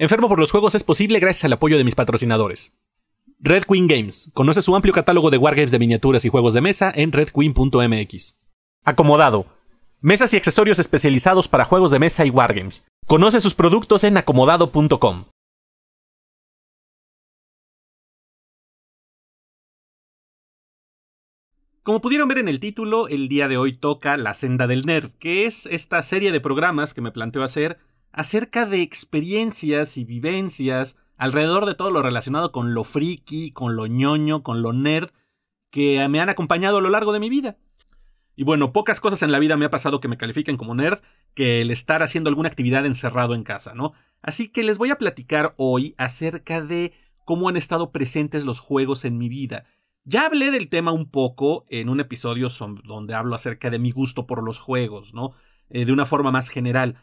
Enfermo por los juegos es posible gracias al apoyo de mis patrocinadores. Red Queen Games. Conoce su amplio catálogo de wargames de miniaturas y juegos de mesa en redqueen.mx. Acomodado. Mesas y accesorios especializados para juegos de mesa y wargames. Conoce sus productos en acomodado.com. Como pudieron ver en el título, el día de hoy toca La Senda del Nerd, que es esta serie de programas que me planteo hacer acerca de experiencias y vivencias alrededor de todo lo relacionado con lo friki, con lo ñoño, con lo nerd, que me han acompañado a lo largo de mi vida. Y bueno, pocas cosas en la vida me ha pasado que me califiquen como nerd que el estar haciendo alguna actividad encerrado en casa, ¿no? Así que les voy a platicar hoy acerca de cómo han estado presentes los juegos en mi vida. Ya hablé del tema un poco en un episodio donde hablo acerca de mi gusto por los juegos, ¿no? Eh, de una forma más general.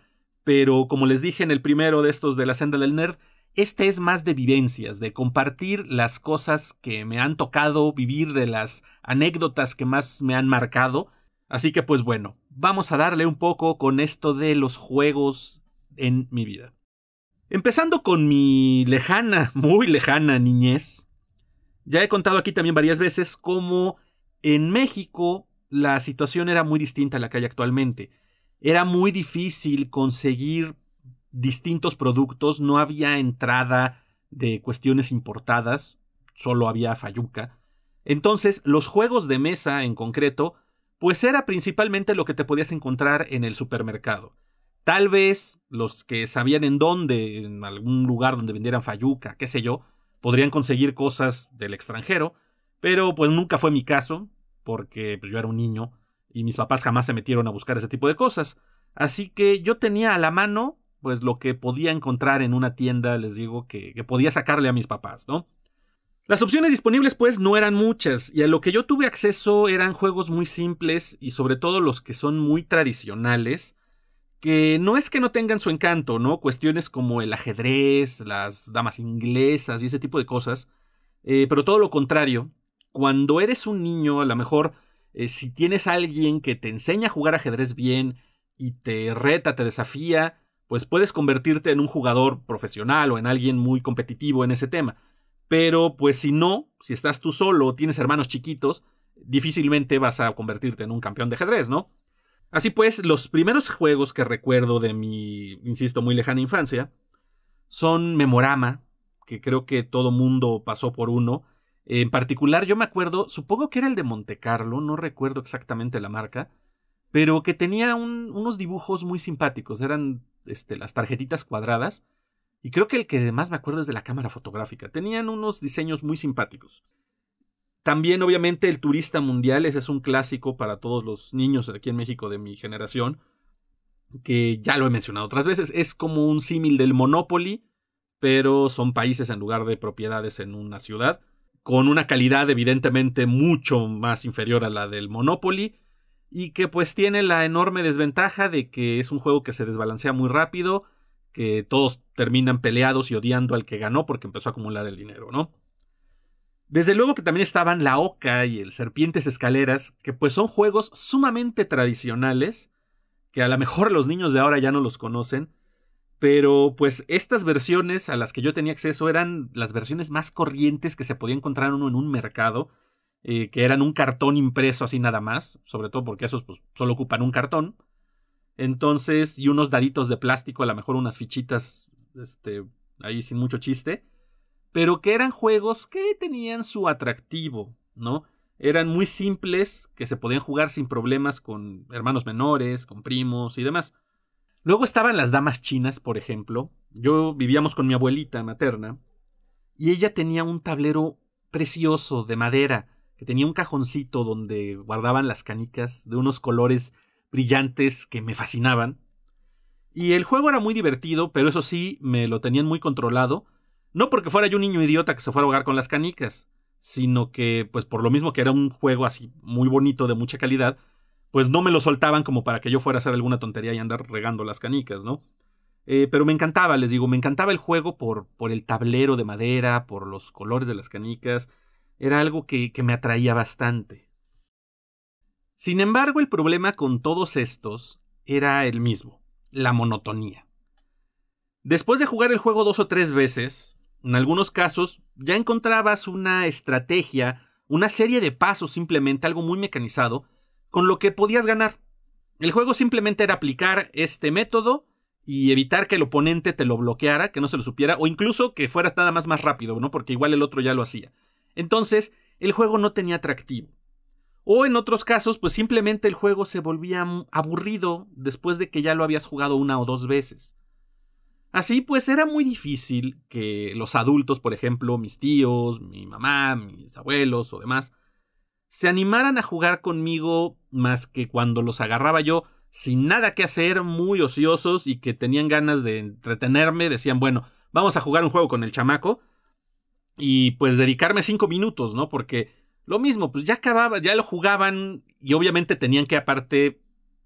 Pero como les dije en el primero de estos de la senda del nerd, este es más de vivencias, de compartir las cosas que me han tocado vivir, de las anécdotas que más me han marcado. Así que pues bueno, vamos a darle un poco con esto de los juegos en mi vida. Empezando con mi lejana, muy lejana niñez. Ya he contado aquí también varias veces cómo en México la situación era muy distinta a la que hay actualmente era muy difícil conseguir distintos productos, no había entrada de cuestiones importadas, solo había Fayuca. Entonces, los juegos de mesa en concreto, pues era principalmente lo que te podías encontrar en el supermercado. Tal vez los que sabían en dónde, en algún lugar donde vendieran Fayuca, qué sé yo, podrían conseguir cosas del extranjero, pero pues nunca fue mi caso, porque pues, yo era un niño y mis papás jamás se metieron a buscar ese tipo de cosas. Así que yo tenía a la mano pues lo que podía encontrar en una tienda, les digo, que, podía sacarle a mis papás, ¿no? Las opciones disponibles pues no eran muchas y a lo que yo tuve acceso eran juegos muy simples y sobre todo los que son muy tradicionales, que no es que no tengan su encanto, ¿no? Cuestiones como el ajedrez, las damas inglesas y ese tipo de cosas, eh, pero todo lo contrario, cuando eres un niño a lo mejor eh, si tienes a alguien que te enseña a jugar ajedrez bien y te reta, te desafía, pues puedes convertirte en un jugador profesional o en alguien muy competitivo en ese tema. Pero pues si no, si estás tú solo o tienes hermanos chiquitos, difícilmente vas a convertirte en un campeón de ajedrez, ¿no? Así pues, los primeros juegos que recuerdo de mi, insisto, muy lejana infancia, son Memorama, que creo que todo mundo pasó por uno, en particular, yo me acuerdo, supongo que era el de Monte Carlo, no recuerdo exactamente la marca, pero que tenía unos dibujos muy simpáticos, eran este, las tarjetitas cuadradas, y creo que el que más me acuerdo es de la cámara fotográfica, tenían unos diseños muy simpáticos. También, obviamente, el turista mundial, ese es un clásico para todos los niños aquí en México de mi generación, que ya lo he mencionado otras veces, es como un símil del Monopoly, pero son países en lugar de propiedades en una ciudad con una calidad evidentemente mucho más inferior a la del Monopoly y que pues tiene la enorme desventaja de que es un juego que se desbalancea muy rápido, que todos terminan peleados y odiando al que ganó porque empezó a acumular el dinero, ¿no? Desde luego que también estaban la Oca y el Serpientes Escaleras, que pues son juegos sumamente tradicionales, que a lo mejor los niños de ahora ya no los conocen, pero pues estas versiones a las que yo tenía acceso eran las versiones más corrientes que se podía encontrar uno en un mercado, eh, que eran un cartón impreso así nada más, sobre todo porque esos pues solo ocupan un cartón. Entonces, y unos daditos de plástico, a lo mejor unas fichitas, este, ahí sin mucho chiste, pero que eran juegos que tenían su atractivo, ¿no? Eran muy simples, que se podían jugar sin problemas con hermanos menores, con primos y demás. Luego estaban las damas chinas, por ejemplo. Yo vivíamos con mi abuelita materna y ella tenía un tablero precioso de madera que tenía un cajoncito donde guardaban las canicas de unos colores brillantes que me fascinaban. Y el juego era muy divertido, pero eso sí, me lo tenían muy controlado. No porque fuera yo un niño idiota que se fuera a jugar con las canicas, sino que, pues por lo mismo que era un juego así muy bonito, de mucha calidad, pues no me lo soltaban como para que yo fuera a hacer alguna tontería y andar regando las canicas, ¿no? Eh, pero me encantaba, les digo, me encantaba el juego por, por el tablero de madera, por los colores de las canicas. Era algo que, que me atraía bastante. Sin embargo, el problema con todos estos era el mismo, la monotonía. Después de jugar el juego dos o tres veces, en algunos casos ya encontrabas una estrategia, una serie de pasos simplemente, algo muy mecanizado, con lo que podías ganar. El juego simplemente era aplicar este método y evitar que el oponente te lo bloqueara, que no se lo supiera, o incluso que fueras nada más más rápido, ¿no? Porque igual el otro ya lo hacía. Entonces, el juego no tenía atractivo. O en otros casos, pues simplemente el juego se volvía aburrido después de que ya lo habías jugado una o dos veces. Así pues era muy difícil que los adultos, por ejemplo, mis tíos, mi mamá, mis abuelos o demás, se animaran a jugar conmigo más que cuando los agarraba yo sin nada que hacer, muy ociosos y que tenían ganas de entretenerme, decían, bueno, vamos a jugar un juego con el chamaco y pues dedicarme cinco minutos, ¿no? Porque lo mismo, pues ya acababa, ya lo jugaban y obviamente tenían que aparte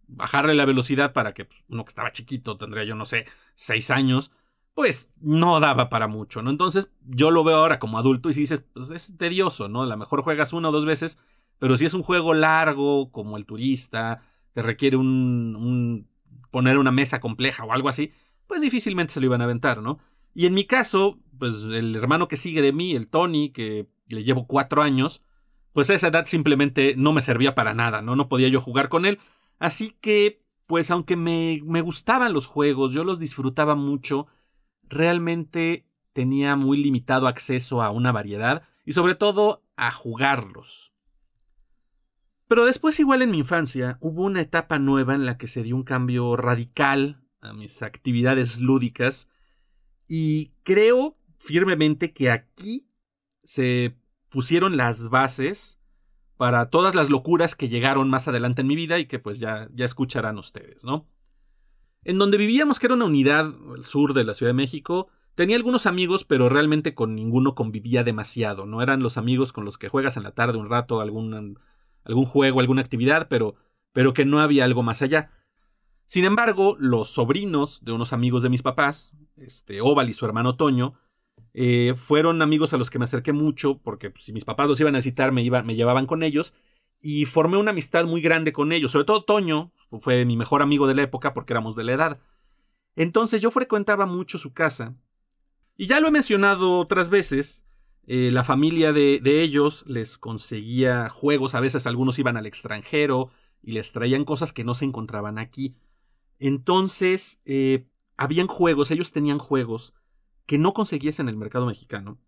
bajarle la velocidad para que pues, uno que estaba chiquito, tendría yo no sé, seis años, pues no daba para mucho, ¿no? Entonces yo lo veo ahora como adulto y si dices, pues es tedioso, ¿no? A lo mejor juegas una o dos veces pero si es un juego largo, como el turista, que requiere un, poner una mesa compleja o algo así, pues difícilmente se lo iban a aventar, ¿no? Y en mi caso, pues el hermano que sigue de mí, el Tony, que le llevo cuatro años, pues a esa edad simplemente no me servía para nada, ¿no? No podía yo jugar con él. Así que, pues aunque me, me gustaban los juegos, yo los disfrutaba mucho, realmente tenía muy limitado acceso a una variedad y sobre todo a jugarlos. Pero después, igual en mi infancia, hubo una etapa nueva en la que se dio un cambio radical a mis actividades lúdicas. Y creo firmemente que aquí se pusieron las bases para todas las locuras que llegaron más adelante en mi vida y que pues ya, ya escucharán ustedes, ¿no? En donde vivíamos, que era una unidad al sur de la Ciudad de México, tenía algunos amigos, pero realmente con ninguno convivía demasiado, ¿no? Eran los amigos con los que juegas en la tarde un rato algún algún juego, alguna actividad, pero, pero que no había algo más allá. Sin embargo, los sobrinos de unos amigos de mis papás, este, Oval y su hermano Toño, eh, fueron amigos a los que me acerqué mucho, porque pues, si mis papás los iban a citar me, me llevaban con ellos, y formé una amistad muy grande con ellos, sobre todo Toño, fue mi mejor amigo de la época porque éramos de la edad. Entonces yo frecuentaba mucho su casa. Y ya lo he mencionado otras veces, eh, la familia de, ellos les conseguía juegos, a veces algunos iban al extranjero y les traían cosas que no se encontraban aquí. Entonces, eh, habían juegos, ellos tenían juegos que no conseguías en el mercado mexicano.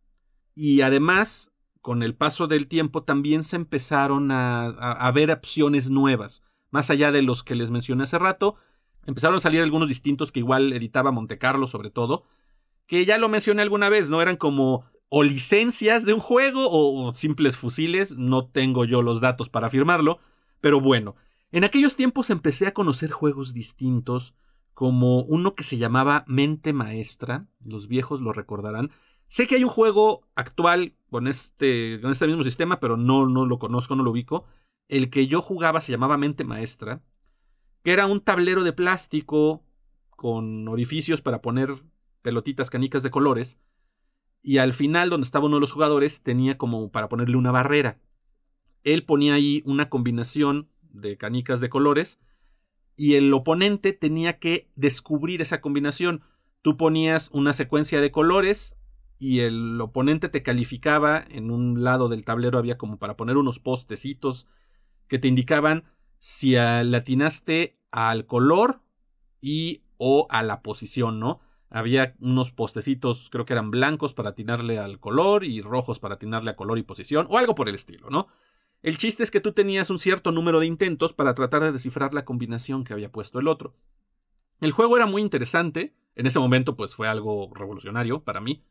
Y además, con el paso del tiempo, también se empezaron a, ver opciones nuevas, más allá de los que les mencioné hace rato. Empezaron a salir algunos distintos que igual editaba Monte Carlo, sobre todo, que ya lo mencioné alguna vez, ¿no? Eran como o licencias de un juego o, simples fusiles, no tengo yo los datos para afirmarlo, pero bueno, en aquellos tiempos empecé a conocer juegos distintos, como uno que se llamaba Mente Maestra, los viejos lo recordarán. Sé que hay un juego actual con este, con este mismo sistema, pero no, no lo conozco, no lo ubico. El que yo jugaba se llamaba Mente Maestra, que era un tablero de plástico con orificios para poner pelotitas canicas de colores, y al final donde estaba uno de los jugadores tenía como para ponerle una barrera. Él ponía ahí una combinación de canicas de colores y el oponente tenía que descubrir esa combinación. Tú ponías una secuencia de colores y el oponente te calificaba, en un lado del tablero había como para poner unos postecitos que te indicaban si latinaste al color y o a la posición, ¿no? Había unos postecitos, creo que eran blancos para atinarle al color y rojos para atinarle a color y posición, o algo por el estilo, ¿no? El chiste es que tú tenías un cierto número de intentos para tratar de descifrar la combinación que había puesto el otro. El juego era muy interesante, en ese momento pues fue algo revolucionario para mí,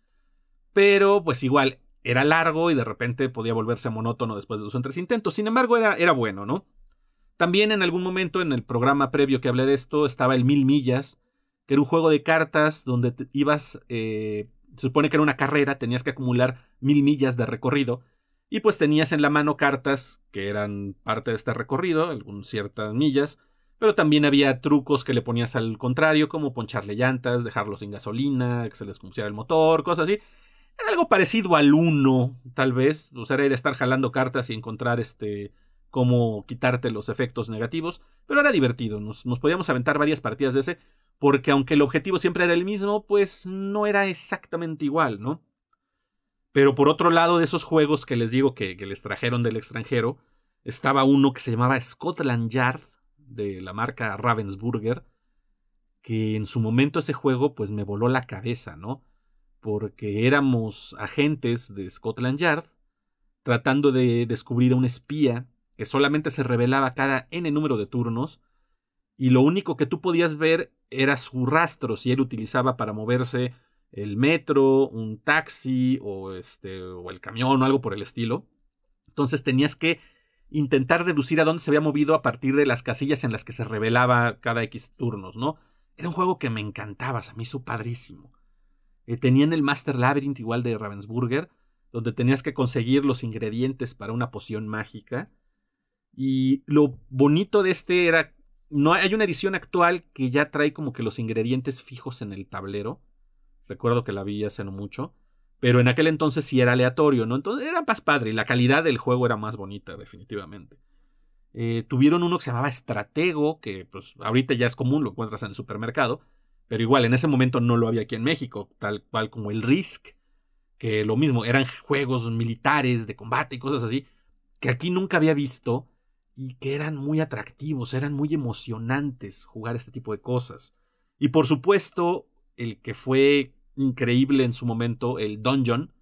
pero pues igual era largo y de repente podía volverse monótono después de dos o tres intentos, sin embargo era, era bueno, ¿no? También en algún momento en el programa previo que hablé de esto estaba el Mil Millas, que era un juego de cartas donde ibas, eh, se supone que era una carrera, tenías que acumular mil millas de recorrido, y pues tenías en la mano cartas que eran parte de este recorrido, algunas ciertas millas, pero también había trucos que le ponías al contrario, como poncharle llantas, dejarlo sin gasolina, que se les el motor, cosas así. Era algo parecido al uno, tal vez. O sea, era estar jalando cartas y encontrar este cómo quitarte los efectos negativos. Pero era divertido. Nos, nos podíamos aventar varias partidas de ese porque aunque el objetivo siempre era el mismo, pues no era exactamente igual, ¿no? Pero por otro lado, de esos juegos que les digo que, les trajeron del extranjero, estaba uno que se llamaba Scotland Yard, de la marca Ravensburger, que en su momento ese juego pues me voló la cabeza, ¿no? Porque éramos agentes de Scotland Yard tratando de descubrir a un espía que solamente se revelaba cada n número de turnos y lo único que tú podías ver era su rastro, si él utilizaba para moverse el metro, un taxi o, este, o el camión o algo por el estilo. Entonces tenías que intentar deducir a dónde se había movido a partir de las casillas en las que se revelaba cada X turnos, ¿no? Era un juego que me encantaba, A mí hizo padrísimo. Eh, tenían el Master Labyrinth igual de Ravensburger, donde tenías que conseguir los ingredientes para una poción mágica. Y lo bonito de este era no hay una edición actual que ya trae como que los ingredientes fijos en el tablero. Recuerdo que la vi hace no mucho. Pero en aquel entonces sí era aleatorio, ¿no? Entonces era más padre y la calidad del juego era más bonita, definitivamente. Eh, tuvieron uno que se llamaba Estratego, que pues ahorita ya es común, lo encuentras en el supermercado. Pero igual, en ese momento no lo había aquí en México, tal cual como el Risk, que lo mismo, eran juegos militares de combate y cosas así, que aquí nunca había visto y que eran muy atractivos, eran muy emocionantes jugar este tipo de cosas. Y por supuesto, el que fue increíble en su momento, el Dungeon,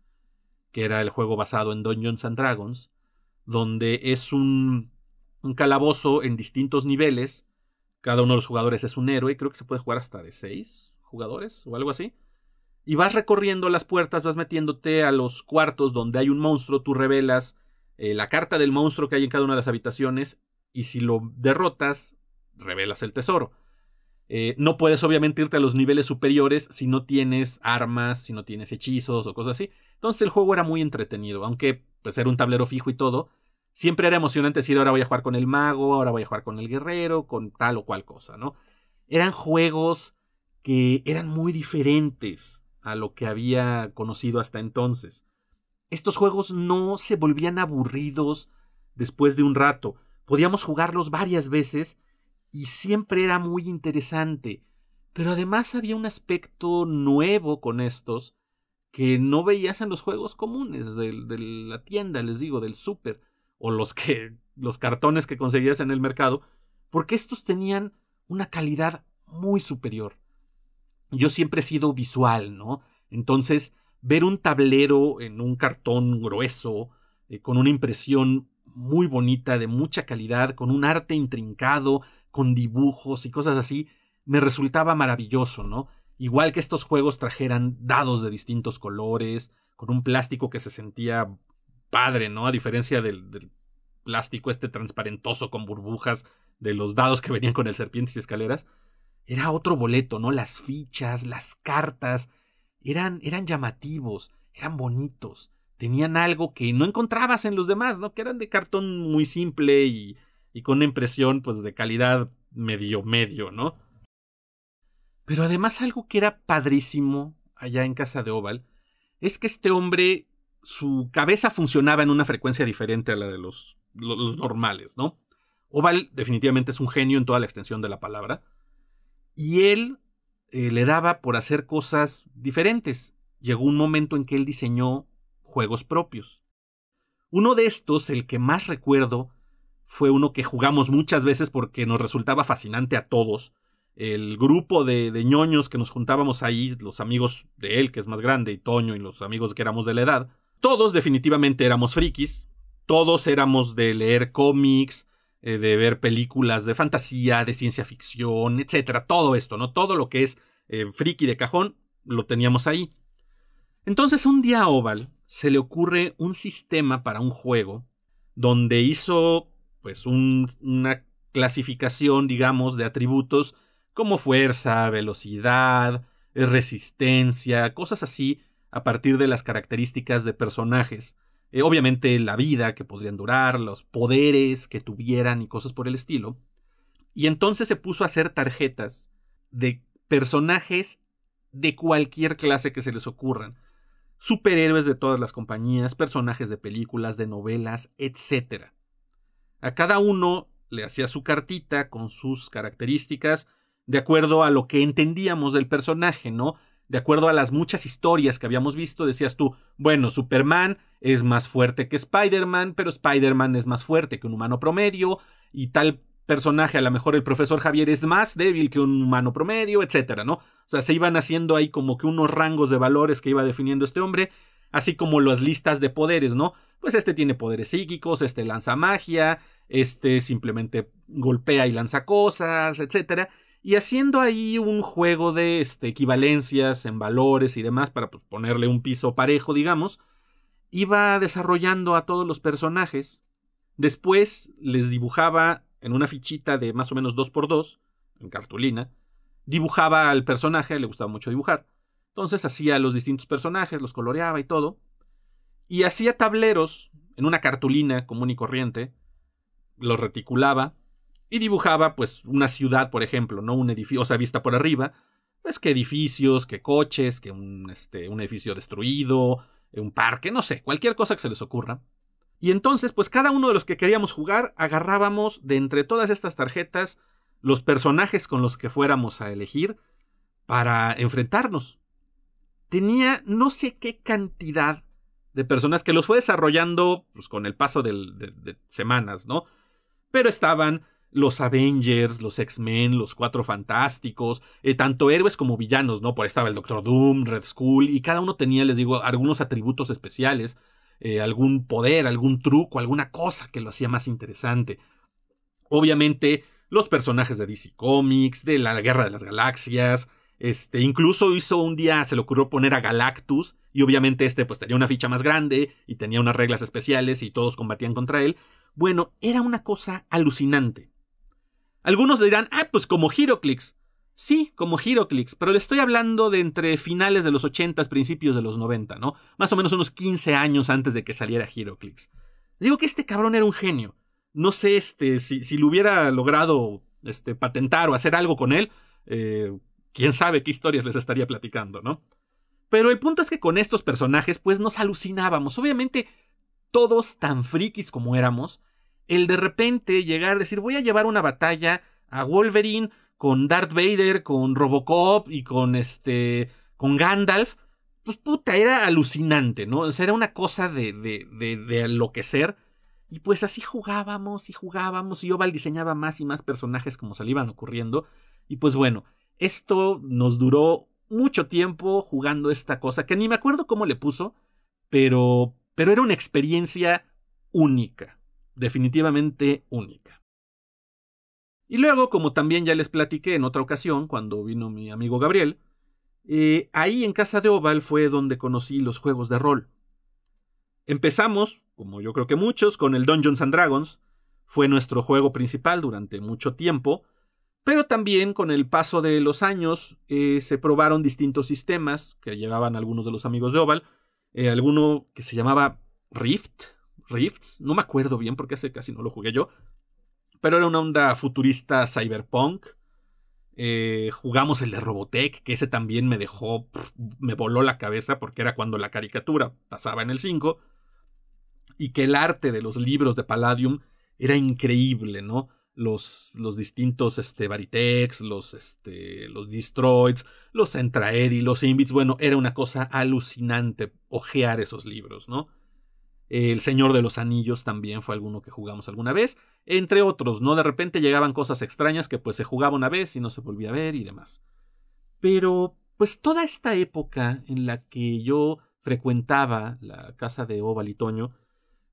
que era el juego basado en Dungeons and Dragons, donde es un, calabozo en distintos niveles, cada uno de los jugadores es un héroe, creo que se puede jugar hasta de seis jugadores o algo así. Y vas recorriendo las puertas, vas metiéndote a los cuartos donde hay un monstruo, tú revelas eh, la carta del monstruo que hay en cada una de las habitaciones y si lo derrotas, revelas el tesoro. Eh, no puedes obviamente irte a los niveles superiores si no tienes armas, si no tienes hechizos o cosas así. Entonces el juego era muy entretenido, aunque pues era un tablero fijo y todo. Siempre era emocionante decir ahora voy a jugar con el mago, ahora voy a jugar con el guerrero, con tal o cual cosa, ¿no? Eran juegos que eran muy diferentes a lo que había conocido hasta entonces. Estos juegos no se volvían aburridos después de un rato. Podíamos jugarlos varias veces y siempre era muy interesante. Pero además había un aspecto nuevo con estos que no veías en los juegos comunes de, la tienda, les digo, del súper, o los que los cartones que conseguías en el mercado, porque estos tenían una calidad muy superior. Yo siempre he sido visual, ¿no? Entonces, ver un tablero en un cartón grueso, eh, con una impresión muy bonita, de mucha calidad, con un arte intrincado, con dibujos y cosas así, me resultaba maravilloso, ¿no? Igual que estos juegos trajeran dados de distintos colores, con un plástico que se sentía padre, ¿no? A diferencia del, del plástico este transparentoso con burbujas de los dados que venían con el serpientes y escaleras, era otro boleto, ¿no? Las fichas, las cartas, eran, eran llamativos, eran bonitos, tenían algo que no encontrabas en los demás, ¿no? Que eran de cartón muy simple y, y con una impresión pues de calidad medio medio, ¿no? Pero además algo que era padrísimo allá en casa de Oval es que este hombre, su cabeza funcionaba en una frecuencia diferente a la de los, los normales, ¿no? Oval definitivamente es un genio en toda la extensión de la palabra. Y él eh, le daba por hacer cosas diferentes. Llegó un momento en que él diseñó juegos propios. Uno de estos, el que más recuerdo, fue uno que jugamos muchas veces porque nos resultaba fascinante a todos. El grupo de, de ñoños que nos juntábamos ahí, los amigos de él, que es más grande, y Toño, y los amigos que éramos de la edad, todos definitivamente éramos frikis, todos éramos de leer cómics, eh, de ver películas de fantasía, de ciencia ficción, etcétera. Todo esto, ¿no? Todo lo que es eh, friki de cajón lo teníamos ahí. Entonces un día a Oval se le ocurre un sistema para un juego donde hizo pues una clasificación, digamos, de atributos como fuerza, velocidad, resistencia, cosas así, a partir de las características de personajes. Eh, obviamente la vida que podrían durar, los poderes que tuvieran y cosas por el estilo. Y entonces se puso a hacer tarjetas de personajes de cualquier clase que se les ocurran. Superhéroes de todas las compañías, personajes de películas, de novelas, etc. A cada uno le hacía su cartita con sus características, de acuerdo a lo que entendíamos del personaje, ¿no? de acuerdo a las muchas historias que habíamos visto, decías tú, bueno, Superman es más fuerte que Spider-Man, pero Spider-Man es más fuerte que un humano promedio y tal personaje, a lo mejor el profesor Javier es más débil que un humano promedio, etcétera, ¿no? O sea, se iban haciendo ahí como que unos rangos de valores que iba definiendo este hombre, así como las listas de poderes, ¿no? Pues este tiene poderes psíquicos, este lanza magia, este simplemente golpea y lanza cosas, etcétera y haciendo ahí un juego de este, equivalencias en valores y demás para pues, ponerle un piso parejo, digamos, iba desarrollando a todos los personajes. Después les dibujaba en una fichita de más o menos 2x2, en cartulina, dibujaba al personaje, le gustaba mucho dibujar. Entonces hacía los distintos personajes, los coloreaba y todo. Y hacía tableros en una cartulina común y corriente, los reticulaba y dibujaba, pues, una ciudad, por ejemplo, ¿no? Un edificio, o sea, vista por arriba. Pues que edificios, que coches, que un, este, un edificio destruido, un parque, no sé, cualquier cosa que se les ocurra. Y entonces, pues cada uno de los que queríamos jugar, agarrábamos de entre todas estas tarjetas los personajes con los que fuéramos a elegir para enfrentarnos. Tenía no sé qué cantidad de personas que los fue desarrollando pues, con el paso de, de semanas, ¿no? Pero estaban los Avengers, los X-Men, los Cuatro Fantásticos, eh, tanto héroes como villanos, ¿no? Por ahí estaba el Doctor Doom, Red Skull, y cada uno tenía, les digo, algunos atributos especiales, eh, algún poder, algún truco, alguna cosa que lo hacía más interesante. Obviamente, los personajes de DC Comics, de la Guerra de las Galaxias, este, incluso hizo un día, se le ocurrió poner a Galactus, y obviamente este pues tenía una ficha más grande, y tenía unas reglas especiales, y todos combatían contra él. Bueno, era una cosa alucinante. Algunos dirán, ah, pues como Heroclix. Sí, como Heroclix, pero le estoy hablando de entre finales de los 80, principios de los 90, ¿no? Más o menos unos 15 años antes de que saliera Heroclix. Digo que este cabrón era un genio. No sé este, si, lo hubiera logrado este, patentar o hacer algo con él, eh, quién sabe qué historias les estaría platicando, ¿no? Pero el punto es que con estos personajes, pues nos alucinábamos. Obviamente, todos tan frikis como éramos, el de repente llegar a decir voy a llevar una batalla a Wolverine con Darth Vader, con Robocop y con este, con Gandalf, pues puta, era alucinante, ¿no? O sea, era una cosa de, de, de, enloquecer. Y pues así jugábamos y jugábamos y Oval diseñaba más y más personajes como se le iban ocurriendo. Y pues bueno, esto nos duró mucho tiempo jugando esta cosa, que ni me acuerdo cómo le puso, pero, pero era una experiencia única definitivamente única. Y luego, como también ya les platiqué en otra ocasión, cuando vino mi amigo Gabriel, eh, ahí en casa de Oval fue donde conocí los juegos de rol. Empezamos, como yo creo que muchos, con el Dungeons and Dragons, fue nuestro juego principal durante mucho tiempo, pero también con el paso de los años eh, se probaron distintos sistemas que llevaban algunos de los amigos de Oval, eh, alguno que se llamaba Rift, Rifts, no me acuerdo bien porque ese casi no lo jugué yo, pero era una onda futurista cyberpunk. Eh, jugamos el de Robotech, que ese también me dejó, me voló la cabeza porque era cuando la caricatura pasaba en el 5 y que el arte de los libros de Palladium era increíble, ¿no? Los, los distintos este, los, este, los Destroids, los Centraedi, los Invits, bueno, era una cosa alucinante ojear esos libros, ¿no? El Señor de los Anillos también fue alguno que jugamos alguna vez, entre otros, ¿no? De repente llegaban cosas extrañas que pues se jugaba una vez y no se volvía a ver y demás. Pero pues toda esta época en la que yo frecuentaba la casa de Ovalitoño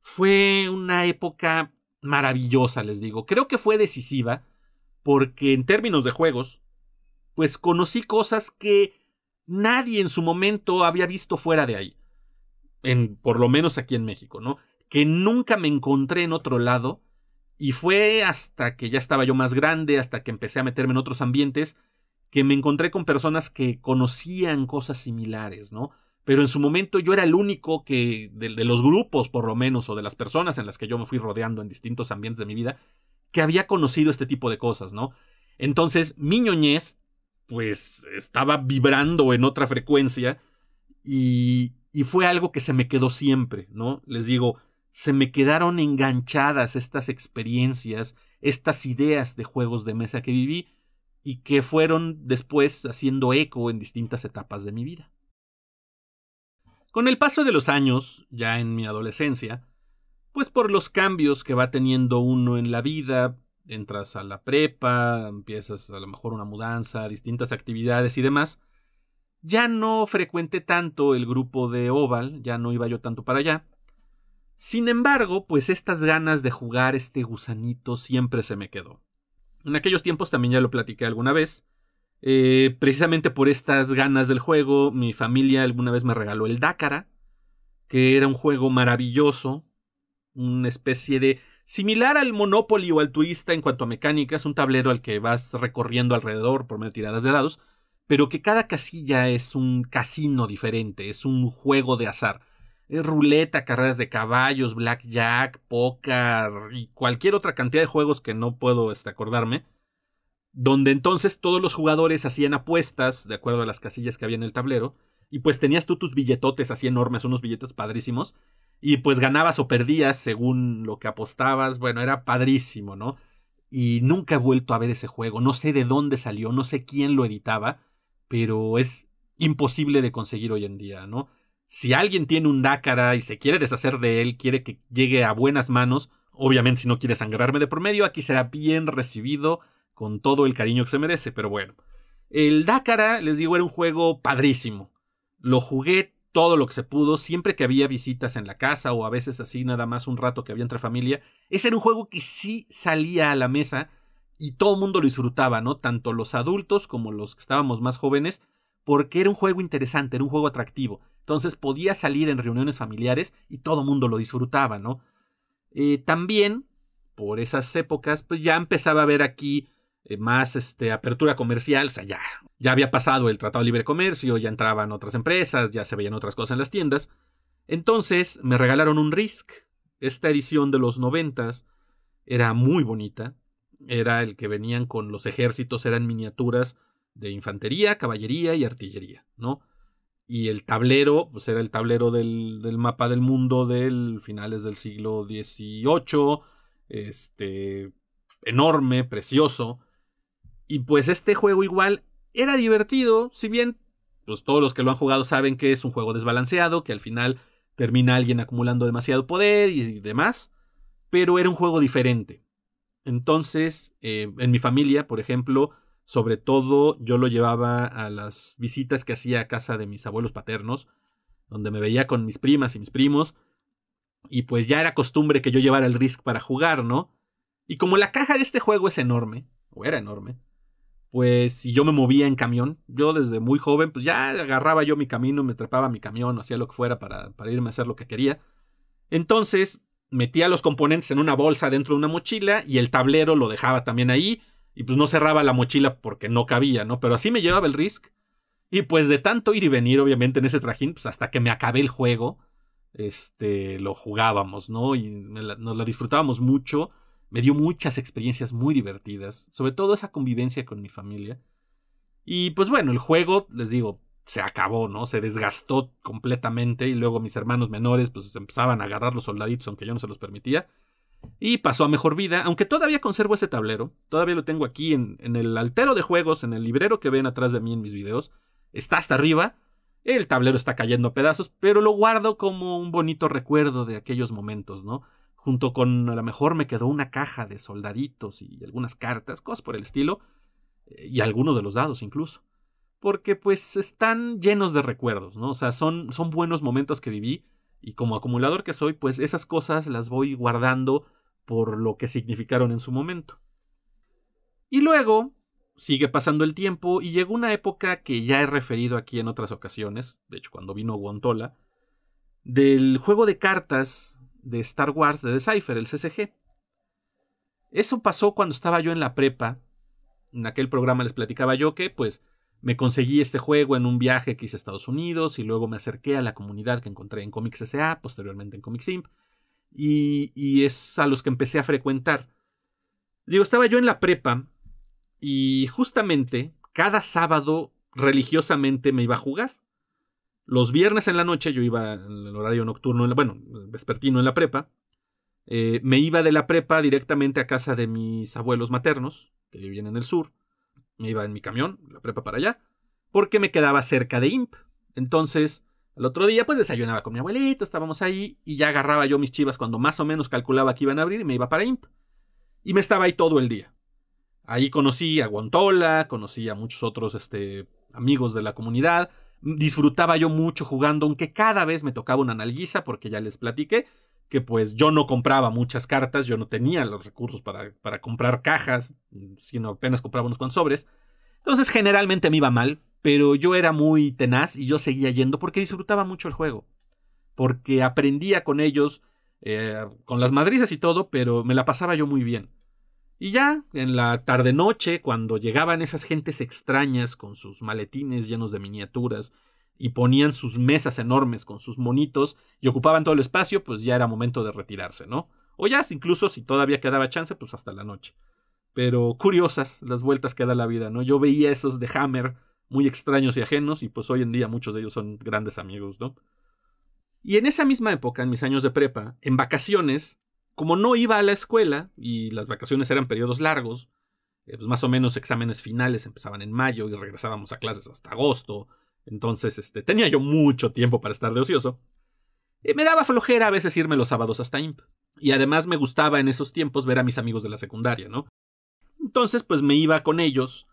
fue una época maravillosa, les digo. Creo que fue decisiva porque en términos de juegos, pues conocí cosas que nadie en su momento había visto fuera de ahí por lo menos aquí en México, ¿no? Que nunca me encontré en otro lado y fue hasta que ya estaba yo más grande, hasta que empecé a meterme en otros ambientes, que me encontré con personas que conocían cosas similares, ¿no? Pero en su momento yo era el único que, de, los grupos por lo menos, o de las personas en las que yo me fui rodeando en distintos ambientes de mi vida, que había conocido este tipo de cosas, ¿no? Entonces, mi ñoñez, pues, estaba vibrando en otra frecuencia y, y fue algo que se me quedó siempre, ¿no? Les digo, se me quedaron enganchadas estas experiencias, estas ideas de juegos de mesa que viví y que fueron después haciendo eco en distintas etapas de mi vida. Con el paso de los años, ya en mi adolescencia, pues por los cambios que va teniendo uno en la vida, entras a la prepa, empiezas a lo mejor una mudanza, distintas actividades y demás, ya no frecuenté tanto el grupo de Oval, ya no iba yo tanto para allá. Sin embargo, pues estas ganas de jugar este gusanito siempre se me quedó. En aquellos tiempos también ya lo platiqué alguna vez. Eh, precisamente por estas ganas del juego, mi familia alguna vez me regaló el Dakara, que era un juego maravilloso, una especie de similar al Monopoly o al Turista en cuanto a mecánicas, un tablero al que vas recorriendo alrededor por medio de tiradas de dados, pero que cada casilla es un casino diferente, es un juego de azar. Es ruleta, carreras de caballos, blackjack, póker y cualquier otra cantidad de juegos que no puedo este, acordarme, donde entonces todos los jugadores hacían apuestas de acuerdo a las casillas que había en el tablero, y pues tenías tú tus billetotes así enormes, unos billetes padrísimos, y pues ganabas o perdías según lo que apostabas, bueno, era padrísimo, ¿no? Y nunca he vuelto a ver ese juego, no sé de dónde salió, no sé quién lo editaba, pero es imposible de conseguir hoy en día, ¿no? Si alguien tiene un Dakara y se quiere deshacer de él, quiere que llegue a buenas manos, obviamente si no quiere sangrarme de por medio, aquí será bien recibido con todo el cariño que se merece, pero bueno. El Dakara, les digo, era un juego padrísimo. Lo jugué todo lo que se pudo, siempre que había visitas en la casa o a veces así nada más un rato que había entre familia. Ese era un juego que sí salía a la mesa y todo el mundo lo disfrutaba, ¿no? Tanto los adultos como los que estábamos más jóvenes, porque era un juego interesante, era un juego atractivo. Entonces podía salir en reuniones familiares y todo el mundo lo disfrutaba, ¿no? Eh, también, por esas épocas, pues ya empezaba a haber aquí eh, más este, apertura comercial, o sea, ya, ya había pasado el Tratado de Libre Comercio, ya entraban otras empresas, ya se veían otras cosas en las tiendas. Entonces me regalaron un Risk. Esta edición de los noventas era muy bonita, era el que venían con los ejércitos, eran miniaturas de infantería, caballería y artillería, ¿no? Y el tablero, pues era el tablero del, mapa del mundo del finales del siglo XVIII, este, enorme, precioso. Y pues este juego igual era divertido, si bien pues todos los que lo han jugado saben que es un juego desbalanceado, que al final termina alguien acumulando demasiado poder y demás, pero era un juego diferente. Entonces, eh, en mi familia, por ejemplo, sobre todo yo lo llevaba a las visitas que hacía a casa de mis abuelos paternos, donde me veía con mis primas y mis primos, y pues ya era costumbre que yo llevara el Risk para jugar, ¿no? Y como la caja de este juego es enorme, o era enorme, pues si yo me movía en camión, yo desde muy joven, pues ya agarraba yo mi camino, me trepaba mi camión, hacía lo que fuera para irme a hacer lo que quería. Entonces, metía los componentes en una bolsa dentro de una mochila y el tablero lo dejaba también ahí y pues no cerraba la mochila porque no cabía, ¿no? Pero así me llevaba el Risk. Y pues de tanto ir y venir, obviamente, en ese trajín, pues hasta que me acabé el juego, este, lo jugábamos, ¿no? Y nos la disfrutábamos mucho. Me dio muchas experiencias muy divertidas, sobre todo esa convivencia con mi familia. Y pues bueno, el juego, les digo, se acabó, ¿no? Se desgastó completamente y luego mis hermanos menores pues empezaban a agarrar los soldaditos aunque yo no se los permitía. Y pasó a mejor vida, aunque todavía conservo ese tablero, todavía lo tengo aquí en, en el altero de juegos, en el librero que ven atrás de mí en mis videos, está hasta arriba, el tablero está cayendo a pedazos, pero lo guardo como un bonito recuerdo de aquellos momentos, ¿no? Junto con a lo mejor me quedó una caja de soldaditos y algunas cartas, cosas por el estilo, eh, y algunos de los dados incluso porque pues están llenos de recuerdos, ¿no? O sea, son, son buenos momentos que viví y como acumulador que soy, pues esas cosas las voy guardando por lo que significaron en su momento. Y luego sigue pasando el tiempo y llegó una época que ya he referido aquí en otras ocasiones, de hecho cuando vino Guantola, del juego de cartas de Star Wars de Decipher, el CCG. Eso pasó cuando estaba yo en la prepa. En aquel programa les platicaba yo que, pues, me conseguí este juego en un viaje que hice a Estados Unidos y luego me acerqué a la comunidad que encontré en Comics S.A., posteriormente en Comics Imp, y, es a los que empecé a frecuentar. Digo, estaba yo en la prepa y justamente cada sábado religiosamente me iba a jugar. Los viernes en la noche yo iba en el horario nocturno, bueno, vespertino en la prepa. Eh, me iba de la prepa directamente a casa de mis abuelos maternos, que vivían en el sur me iba en mi camión, la prepa para allá, porque me quedaba cerca de IMP. Entonces, al otro día, pues desayunaba con mi abuelito, estábamos ahí, y ya agarraba yo mis chivas cuando más o menos calculaba que iban a abrir y me iba para IMP. Y me estaba ahí todo el día. Ahí conocí a Guantola, conocí a muchos otros este, amigos de la comunidad. Disfrutaba yo mucho jugando, aunque cada vez me tocaba una analguiza porque ya les platiqué que pues yo no compraba muchas cartas, yo no tenía los recursos para, comprar cajas, sino apenas compraba unos sobres. Entonces generalmente me iba mal, pero yo era muy tenaz y yo seguía yendo porque disfrutaba mucho el juego, porque aprendía con ellos, eh, con las madrizas y todo, pero me la pasaba yo muy bien. Y ya, en la tarde-noche, cuando llegaban esas gentes extrañas con sus maletines llenos de miniaturas y ponían sus mesas enormes con sus monitos y ocupaban todo el espacio, pues ya era momento de retirarse, ¿no? O ya incluso si todavía quedaba chance, pues hasta la noche. Pero curiosas las vueltas que da la vida, ¿no? Yo veía esos de Hammer muy extraños y ajenos y pues hoy en día muchos de ellos son grandes amigos, ¿no? Y en esa misma época, en mis años de prepa, en vacaciones, como no iba a la escuela y las vacaciones eran periodos largos, eh, pues más o menos exámenes finales empezaban en mayo y regresábamos a clases hasta agosto, entonces, este, tenía yo mucho tiempo para estar de ocioso. Y eh, me daba flojera a veces irme los sábados hasta IMP. Y además me gustaba en esos tiempos ver a mis amigos de la secundaria, ¿no? Entonces, pues me iba con ellos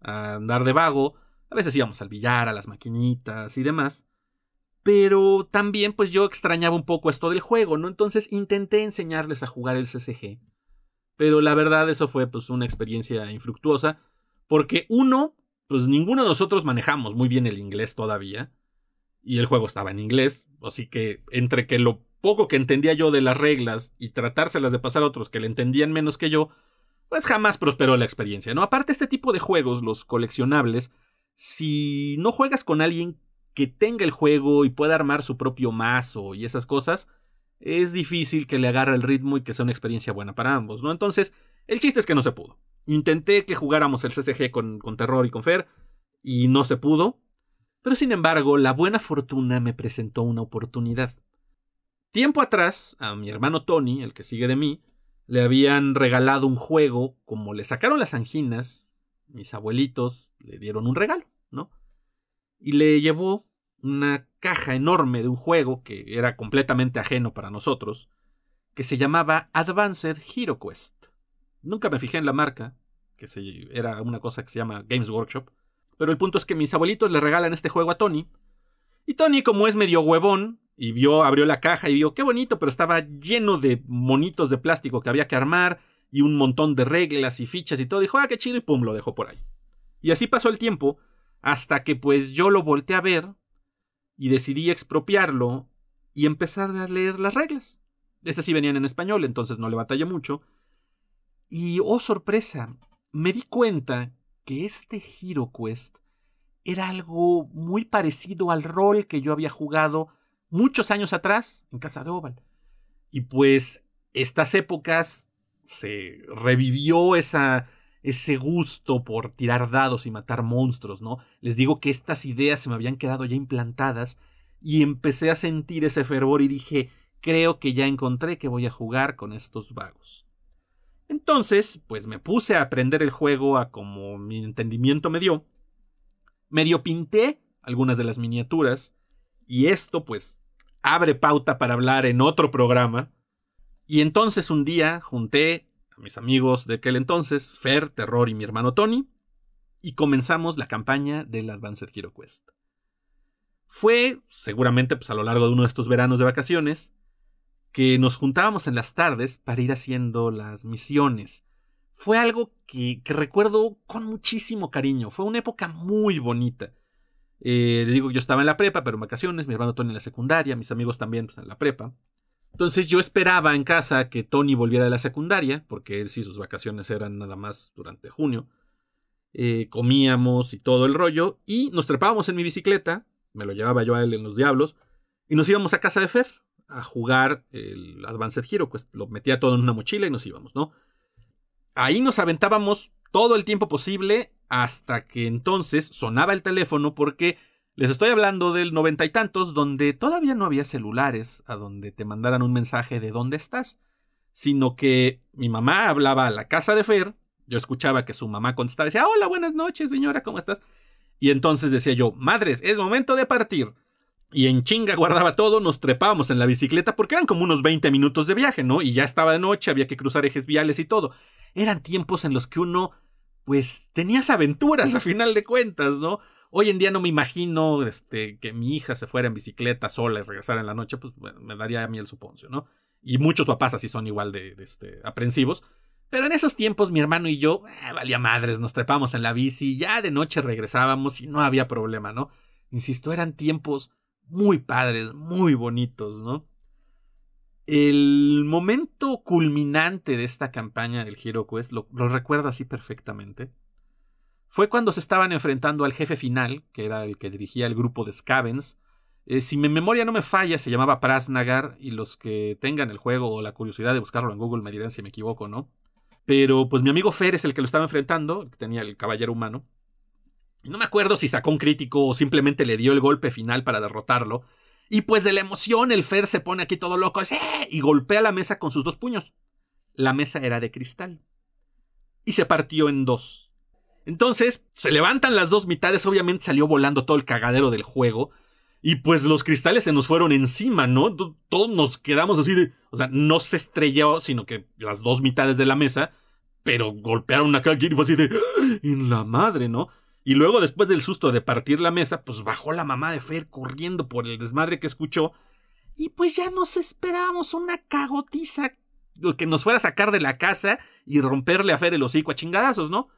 a andar de vago. A veces íbamos al billar, a las maquinitas y demás. Pero también, pues yo extrañaba un poco esto del juego, ¿no? Entonces intenté enseñarles a jugar el CCG. Pero la verdad, eso fue pues una experiencia infructuosa. Porque uno, pues ninguno de nosotros manejamos muy bien el inglés todavía. Y el juego estaba en inglés, así que entre que lo poco que entendía yo de las reglas y tratárselas de pasar a otros que le entendían menos que yo, pues jamás prosperó la experiencia, ¿no? Aparte este tipo de juegos, los coleccionables, si no juegas con alguien que tenga el juego y pueda armar su propio mazo y esas cosas, es difícil que le agarre el ritmo y que sea una experiencia buena para ambos, ¿no? Entonces, el chiste es que no se pudo. Intenté que jugáramos el CCG con, con Terror y con Fer, y no se pudo. Pero sin embargo, la buena fortuna me presentó una oportunidad. Tiempo atrás, a mi hermano Tony, el que sigue de mí, le habían regalado un juego, como le sacaron las anginas, mis abuelitos le dieron un regalo, ¿no? Y le llevó una caja enorme de un juego que era completamente ajeno para nosotros, que se llamaba Advanced Hero Quest. Nunca me fijé en la marca, que se, era una cosa que se llama Games Workshop. Pero el punto es que mis abuelitos le regalan este juego a Tony. Y Tony, como es medio huevón, y vio, abrió la caja y vio, qué bonito, pero estaba lleno de monitos de plástico que había que armar y un montón de reglas y fichas y todo. Dijo, ah, qué chido, y pum, lo dejó por ahí. Y así pasó el tiempo hasta que pues yo lo volteé a ver y decidí expropiarlo y empezar a leer las reglas. Estas sí venían en español, entonces no le batallé mucho. Y oh sorpresa, me di cuenta que este Quest era algo muy parecido al rol que yo había jugado muchos años atrás en Casa de Oval. Y pues estas épocas se revivió esa, ese gusto por tirar dados y matar monstruos, ¿no? Les digo que estas ideas se me habían quedado ya implantadas y empecé a sentir ese fervor y dije, creo que ya encontré que voy a jugar con estos vagos. Entonces, pues me puse a aprender el juego a como mi entendimiento me dio. Medio pinté algunas de las miniaturas y esto pues abre pauta para hablar en otro programa. Y entonces un día junté a mis amigos de aquel entonces, Fer, Terror y mi hermano Tony, y comenzamos la campaña del Advanced Hero Quest. Fue, seguramente pues a lo largo de uno de estos veranos de vacaciones, que nos juntábamos en las tardes para ir haciendo las misiones. Fue algo que, recuerdo con muchísimo cariño, fue una época muy bonita. Eh, les digo, yo estaba en la prepa, pero en vacaciones, mi hermano Tony en la secundaria, mis amigos también pues, en la prepa. Entonces yo esperaba en casa que Tony volviera de la secundaria, porque él sí, sus vacaciones eran nada más durante junio. Eh, comíamos y todo el rollo, y nos trepábamos en mi bicicleta, me lo llevaba yo a él en los diablos, y nos íbamos a casa de Fer a jugar el Advanced Hero, pues lo metía todo en una mochila y nos íbamos, ¿no? Ahí nos aventábamos todo el tiempo posible hasta que entonces sonaba el teléfono porque les estoy hablando del noventa y tantos donde todavía no había celulares a donde te mandaran un mensaje de dónde estás, sino que mi mamá hablaba a la casa de Fer, yo escuchaba que su mamá contestaba, decía, hola, buenas noches señora, ¿cómo estás? Y entonces decía yo, madres, es momento de partir. Y en chinga guardaba todo, nos trepábamos en la bicicleta porque eran como unos 20 minutos de viaje, ¿no? Y ya estaba de noche, había que cruzar ejes viales y todo. Eran tiempos en los que uno, pues, tenías aventuras a final de cuentas, ¿no? Hoy en día no me imagino este, que mi hija se fuera en bicicleta sola y regresara en la noche, pues me daría a mí el suponcio, ¿no? Y muchos papás así son igual de, este, aprensivos. Pero en esos tiempos mi hermano y yo, eh, valía madres, nos trepábamos en la bici, ya de noche regresábamos y no había problema, ¿no? Insisto, eran tiempos muy padres, muy bonitos, ¿no? El momento culminante de esta campaña del Hero Quest, lo, recuerdo así perfectamente, fue cuando se estaban enfrentando al jefe final, que era el que dirigía el grupo de Scavens. Eh, si mi memoria no me falla, se llamaba Prasnagar, y los que tengan el juego o la curiosidad de buscarlo en Google me dirán si me equivoco no. Pero pues mi amigo Fer es el que lo estaba enfrentando, que tenía el caballero humano. No me acuerdo si sacó un crítico o simplemente le dio el golpe final para derrotarlo. Y pues de la emoción el Fer se pone aquí todo loco y golpea la mesa con sus dos puños. La mesa era de cristal. Y se partió en dos. Entonces, se levantan las dos mitades, obviamente salió volando todo el cagadero del juego. Y pues los cristales se nos fueron encima, ¿no? Todos nos quedamos así de... O sea, no se estrelló, sino que las dos mitades de la mesa, pero golpearon a cada quien y fue así de... ¡Ah! En la madre, ¿no? Y luego, después del susto de partir la mesa, pues bajó la mamá de Fer corriendo por el desmadre que escuchó. Y pues ya nos esperábamos una cagotiza que nos fuera a sacar de la casa y romperle a Fer el hocico a chingadazos, ¿no?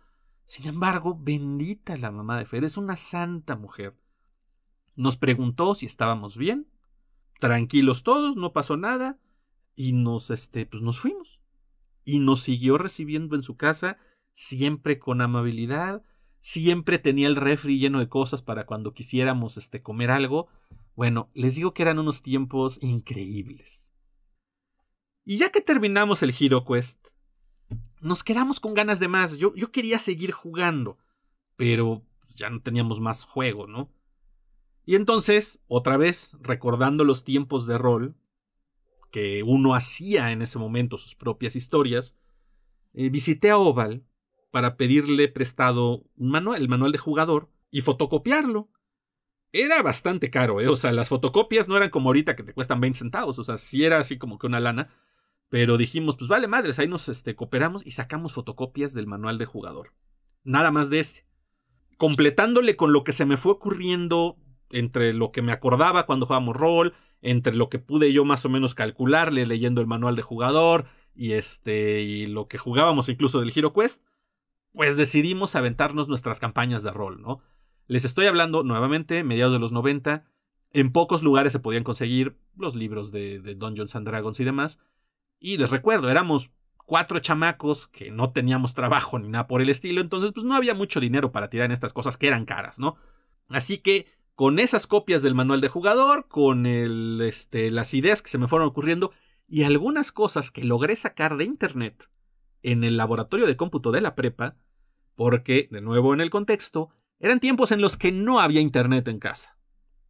Sin embargo, bendita la mamá de Fer, es una santa mujer. Nos preguntó si estábamos bien, tranquilos todos, no pasó nada, y nos, este, pues nos fuimos. Y nos siguió recibiendo en su casa, siempre con amabilidad, siempre tenía el refri lleno de cosas para cuando quisiéramos este, comer algo. Bueno, les digo que eran unos tiempos increíbles. Y ya que terminamos el Hero Quest, nos quedamos con ganas de más. Yo, quería seguir jugando, pero pues, ya no teníamos más juego, ¿no? Y entonces, otra vez, recordando los tiempos de rol, que uno hacía en ese momento sus propias historias, eh, visité a Oval para pedirle prestado un manual, el manual de jugador, y fotocopiarlo. Era bastante caro, ¿eh? O sea, las fotocopias no eran como ahorita que te cuestan 20 centavos, o sea, si era así como que una lana. Pero dijimos, pues vale madres, ahí nos este, cooperamos y sacamos fotocopias del manual de jugador. Nada más de este. Completándole con lo que se me fue ocurriendo entre lo que me acordaba cuando jugábamos rol, entre lo que pude yo más o menos calcularle leyendo el manual de jugador y este y lo que jugábamos incluso del Hero Quest, pues decidimos aventarnos nuestras campañas de rol, ¿no? Les estoy hablando nuevamente, mediados de los 90, en pocos lugares se podían conseguir los libros de, de Dungeons and Dragons y demás. Y les recuerdo, éramos cuatro chamacos que no teníamos trabajo ni nada por el estilo, entonces pues no había mucho dinero para tirar en estas cosas que eran caras, ¿no? Así que con esas copias del manual de jugador, con el, este, las ideas que se me fueron ocurriendo y algunas cosas que logré sacar de internet, en el laboratorio de cómputo de la prepa, porque, de nuevo en el contexto, eran tiempos en los que no había internet en casa.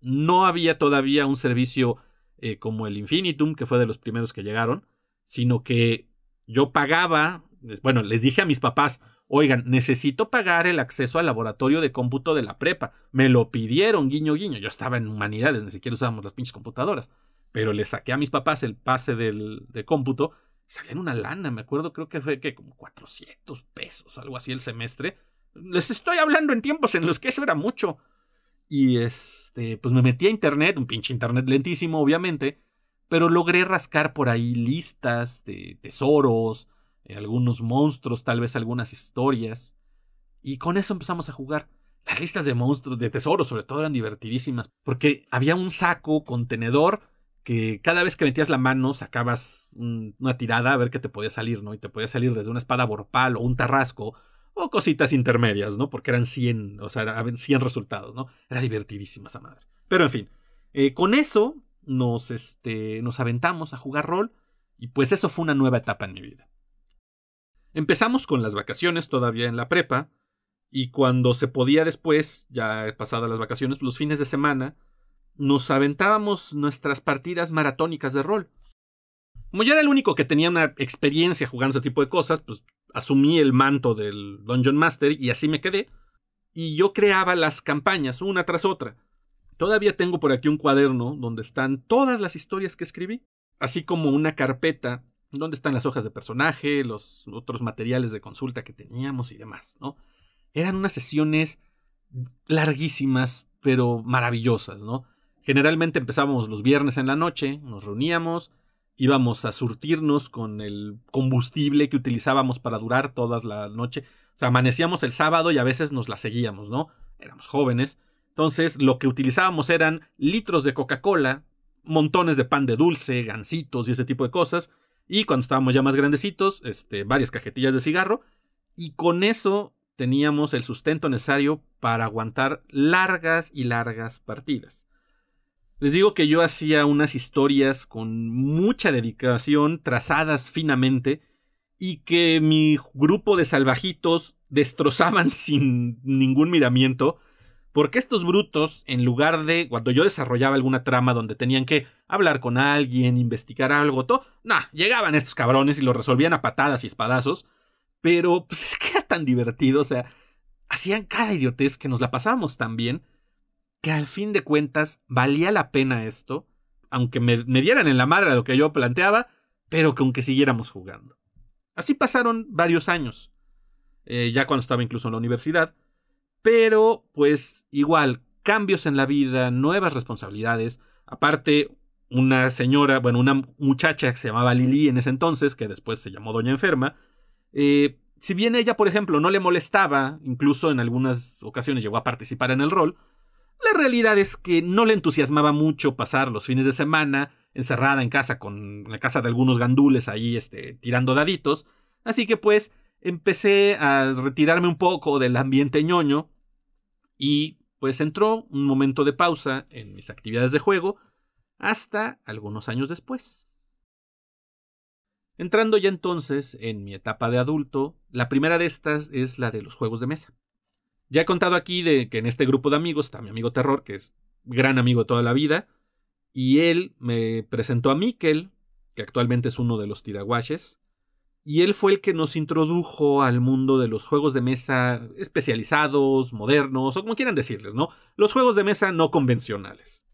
No había todavía un servicio eh, como el Infinitum, que fue de los primeros que llegaron, sino que yo pagaba, bueno, les dije a mis papás, oigan, necesito pagar el acceso al laboratorio de cómputo de la prepa. Me lo pidieron, guiño, guiño. Yo estaba en humanidades, ni siquiera usábamos las pinches computadoras. Pero les saqué a mis papás el pase del, de cómputo salían una lana, me acuerdo, creo que fue que como 400 pesos, algo así el semestre. Les estoy hablando en tiempos en los que eso era mucho. Y este, pues me metí a internet, un pinche internet lentísimo, obviamente, pero logré rascar por ahí listas de tesoros, eh, algunos monstruos, tal vez algunas historias. Y con eso empezamos a jugar. Las listas de monstruos, de tesoros, sobre todo, eran divertidísimas, porque había un saco contenedor que cada vez que metías la mano sacabas una tirada a ver qué te podía salir, ¿no? Y te podía salir desde una espada borpal o un tarrasco o cositas intermedias, ¿no? Porque eran 100, o sea, 100 resultados, ¿no? Era divertidísima esa madre. Pero en fin, eh, con eso nos, este, nos aventamos a jugar rol y pues eso fue una nueva etapa en mi vida. Empezamos con las vacaciones todavía en la prepa y cuando se podía después, ya pasadas las vacaciones, los fines de semana, nos aventábamos nuestras partidas maratónicas de rol. Como yo era el único que tenía una experiencia jugando ese tipo de cosas, pues asumí el manto del Dungeon Master y así me quedé. Y yo creaba las campañas una tras otra. Todavía tengo por aquí un cuaderno donde están todas las historias que escribí, así como una carpeta donde están las hojas de personaje, los otros materiales de consulta que teníamos y demás, ¿no? Eran unas sesiones larguísimas, pero maravillosas, ¿no? Generalmente empezábamos los viernes en la noche, nos reuníamos, íbamos a surtirnos con el combustible que utilizábamos para durar toda la noche. O sea, amanecíamos el sábado y a veces nos la seguíamos, ¿no? Éramos jóvenes. Entonces, lo que utilizábamos eran litros de Coca-Cola, montones de pan de dulce, gansitos y ese tipo de cosas. Y cuando estábamos ya más grandecitos, este, varias cajetillas de cigarro. Y con eso teníamos el sustento necesario para aguantar largas y largas partidas. Les digo que yo hacía unas historias con mucha dedicación, trazadas finamente, y que mi grupo de salvajitos destrozaban sin ningún miramiento, porque estos brutos, en lugar de cuando yo desarrollaba alguna trama donde tenían que hablar con alguien, investigar algo, todo, nah, llegaban estos cabrones y lo resolvían a patadas y espadazos, pero pues es que era tan divertido, o sea, hacían cada idiotez que nos la pasábamos también que al fin de cuentas valía la pena esto, aunque me, dieran en la madre lo que yo planteaba, pero que aunque siguiéramos jugando. Así pasaron varios años, eh, ya cuando estaba incluso en la universidad, pero pues igual, cambios en la vida, nuevas responsabilidades, aparte una señora, bueno, una muchacha que se llamaba Lili en ese entonces, que después se llamó Doña Enferma, eh, si bien ella, por ejemplo, no le molestaba, incluso en algunas ocasiones llegó a participar en el rol, la realidad es que no le entusiasmaba mucho pasar los fines de semana encerrada en casa con la casa de algunos gandules ahí este, tirando daditos, así que pues empecé a retirarme un poco del ambiente ñoño y pues entró un momento de pausa en mis actividades de juego hasta algunos años después. Entrando ya entonces en mi etapa de adulto, la primera de estas es la de los juegos de mesa. Ya he contado aquí de que en este grupo de amigos está mi amigo Terror, que es gran amigo toda la vida, y él me presentó a Mikkel, que actualmente es uno de los tiraguaches, y él fue el que nos introdujo al mundo de los juegos de mesa especializados, modernos, o como quieran decirles, ¿no? Los juegos de mesa no convencionales.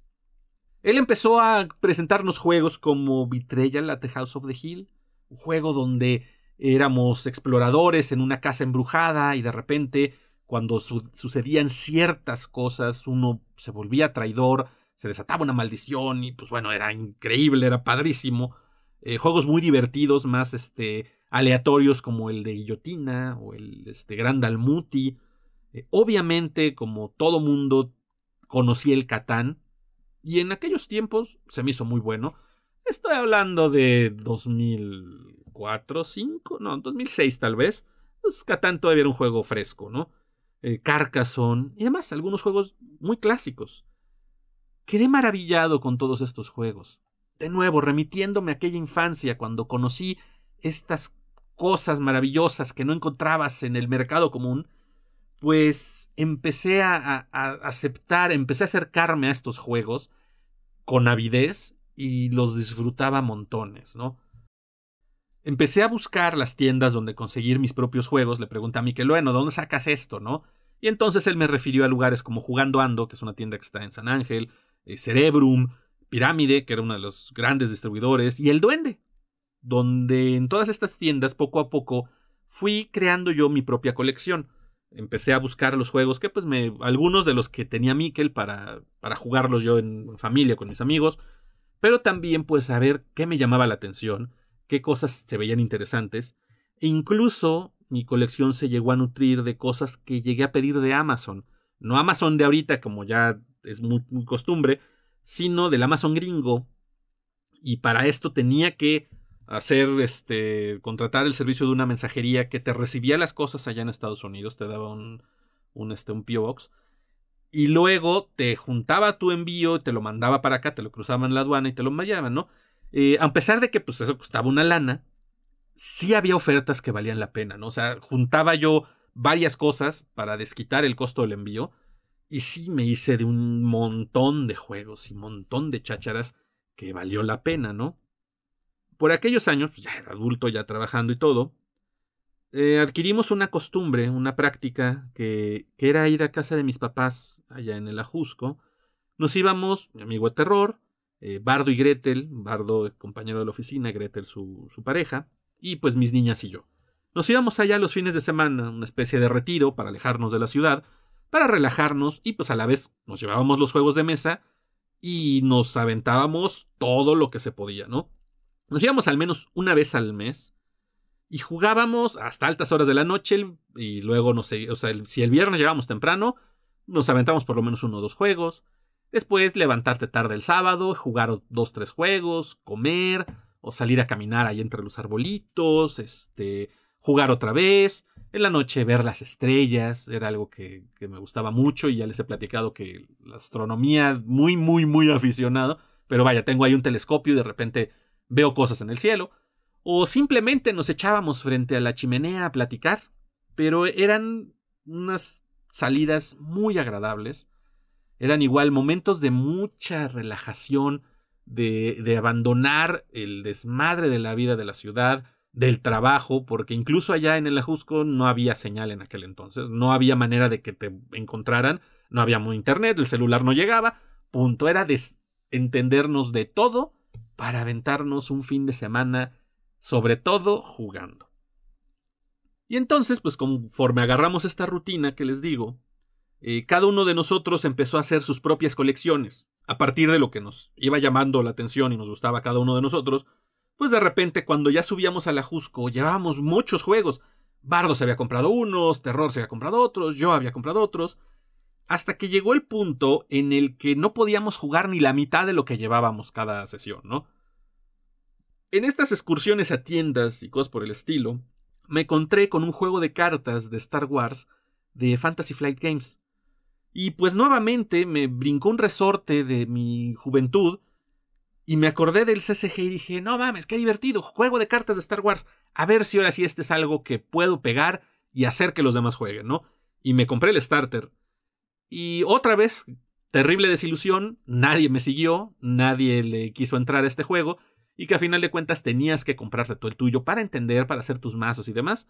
Él empezó a presentarnos juegos como Vitrella, at the House of the Hill, un juego donde éramos exploradores en una casa embrujada y de repente cuando sucedían ciertas cosas, uno se volvía traidor, se desataba una maldición y pues bueno, era increíble, era padrísimo. Eh, juegos muy divertidos, más este, aleatorios como el de Guillotina o el este, Gran Dalmuti. Eh, obviamente, como todo mundo, conocía el Catán y en aquellos tiempos se me hizo muy bueno. Estoy hablando de 2004, 2005, no, 2006 tal vez. Pues, Catán todavía era un juego fresco, ¿no? eh, Carcassonne y además algunos juegos muy clásicos. Quedé maravillado con todos estos juegos. De nuevo, remitiéndome a aquella infancia cuando conocí estas cosas maravillosas que no encontrabas en el mercado común, pues empecé a aceptar, empecé a acercarme a estos juegos con avidez y los disfrutaba montones, ¿no? Empecé a buscar las tiendas donde conseguir mis propios juegos, le pregunté a bueno, ¿dónde sacas esto, no? Y entonces él me refirió a lugares como Jugando Ando, que es una tienda que está en San Ángel, eh, Cerebrum, Pirámide, que era uno de los grandes distribuidores, y El Duende, donde en todas estas tiendas poco a poco fui creando yo mi propia colección. Empecé a buscar los juegos que pues me algunos de los que tenía Miquel para para jugarlos yo en familia con mis amigos, pero también pues a ver qué me llamaba la atención qué cosas se veían interesantes, e incluso mi colección se llegó a nutrir de cosas que llegué a pedir de Amazon. No Amazon de ahorita, como ya es muy, costumbre, sino del Amazon gringo. Y para esto tenía que hacer este contratar el servicio de una mensajería que te recibía las cosas allá en Estados Unidos, te daba un un este, un box y luego te juntaba tu envío, te lo mandaba para acá, te lo cruzaban en la aduana y te lo mandaban, ¿no? Eh, a pesar de que pues eso costaba una lana, sí había ofertas que valían la pena, ¿no? O sea, juntaba yo varias cosas para desquitar el costo del envío y sí me hice de un montón de juegos y un montón de chácharas que valió la pena, ¿no? Por aquellos años, pues, ya era adulto, ya trabajando y todo, eh, adquirimos una costumbre, una práctica, que, que, era ir a casa de mis papás allá en el Ajusco. Nos íbamos, mi amigo de terror, eh, Bardo y Gretel, Bardo compañero de la oficina, Gretel su, pareja, y pues mis niñas y yo. Nos íbamos allá los fines de semana, una especie de retiro para alejarnos de la ciudad, para relajarnos y pues a la vez nos llevábamos los juegos de mesa y nos aventábamos todo lo que se podía, ¿no? Nos íbamos al menos una vez al mes y jugábamos hasta altas horas de la noche y luego, no sé, o sea, si el viernes llegábamos temprano, nos aventábamos por lo menos uno o dos juegos. Después levantarte tarde el sábado, jugar dos, tres juegos, comer, o salir a caminar ahí entre los arbolitos, este, jugar otra vez, en la noche ver las estrellas, era algo que, que, me gustaba mucho y ya les he platicado que la astronomía, muy, muy, muy aficionado, pero vaya, tengo ahí un telescopio y de repente veo cosas en el cielo, o simplemente nos echábamos frente a la chimenea a platicar, pero eran unas salidas muy agradables eran igual momentos de mucha relajación, de, abandonar el desmadre de la vida de la ciudad, del trabajo, porque incluso allá en el Ajusco no había señal en aquel entonces, no había manera de que te encontraran, no había internet, el celular no llegaba, punto, era entendernos de todo para aventarnos un fin de semana, sobre todo jugando. Y entonces, pues conforme agarramos esta rutina que les digo, eh, cada uno de nosotros empezó a hacer sus propias colecciones. A partir de lo que nos iba llamando la atención y nos gustaba cada uno de nosotros, pues de repente cuando ya subíamos a la Jusco llevábamos muchos juegos. Bardo se había comprado unos, Terror se había comprado otros, yo había comprado otros, hasta que llegó el punto en el que no podíamos jugar ni la mitad de lo que llevábamos cada sesión, ¿no? En estas excursiones a tiendas y cosas por el estilo, me encontré con un juego de cartas de Star Wars de Fantasy Flight Games. Y pues nuevamente me brincó un resorte de mi juventud y me acordé del CCG y dije, no mames, qué divertido, juego de cartas de Star Wars. A ver si ahora sí este es algo que puedo pegar y hacer que los demás jueguen, ¿no? Y me compré el starter. Y otra vez, terrible desilusión, nadie me siguió, nadie le quiso entrar a este juego, y que a final de cuentas tenías que comprarte todo el tuyo para entender, para hacer tus mazos y demás.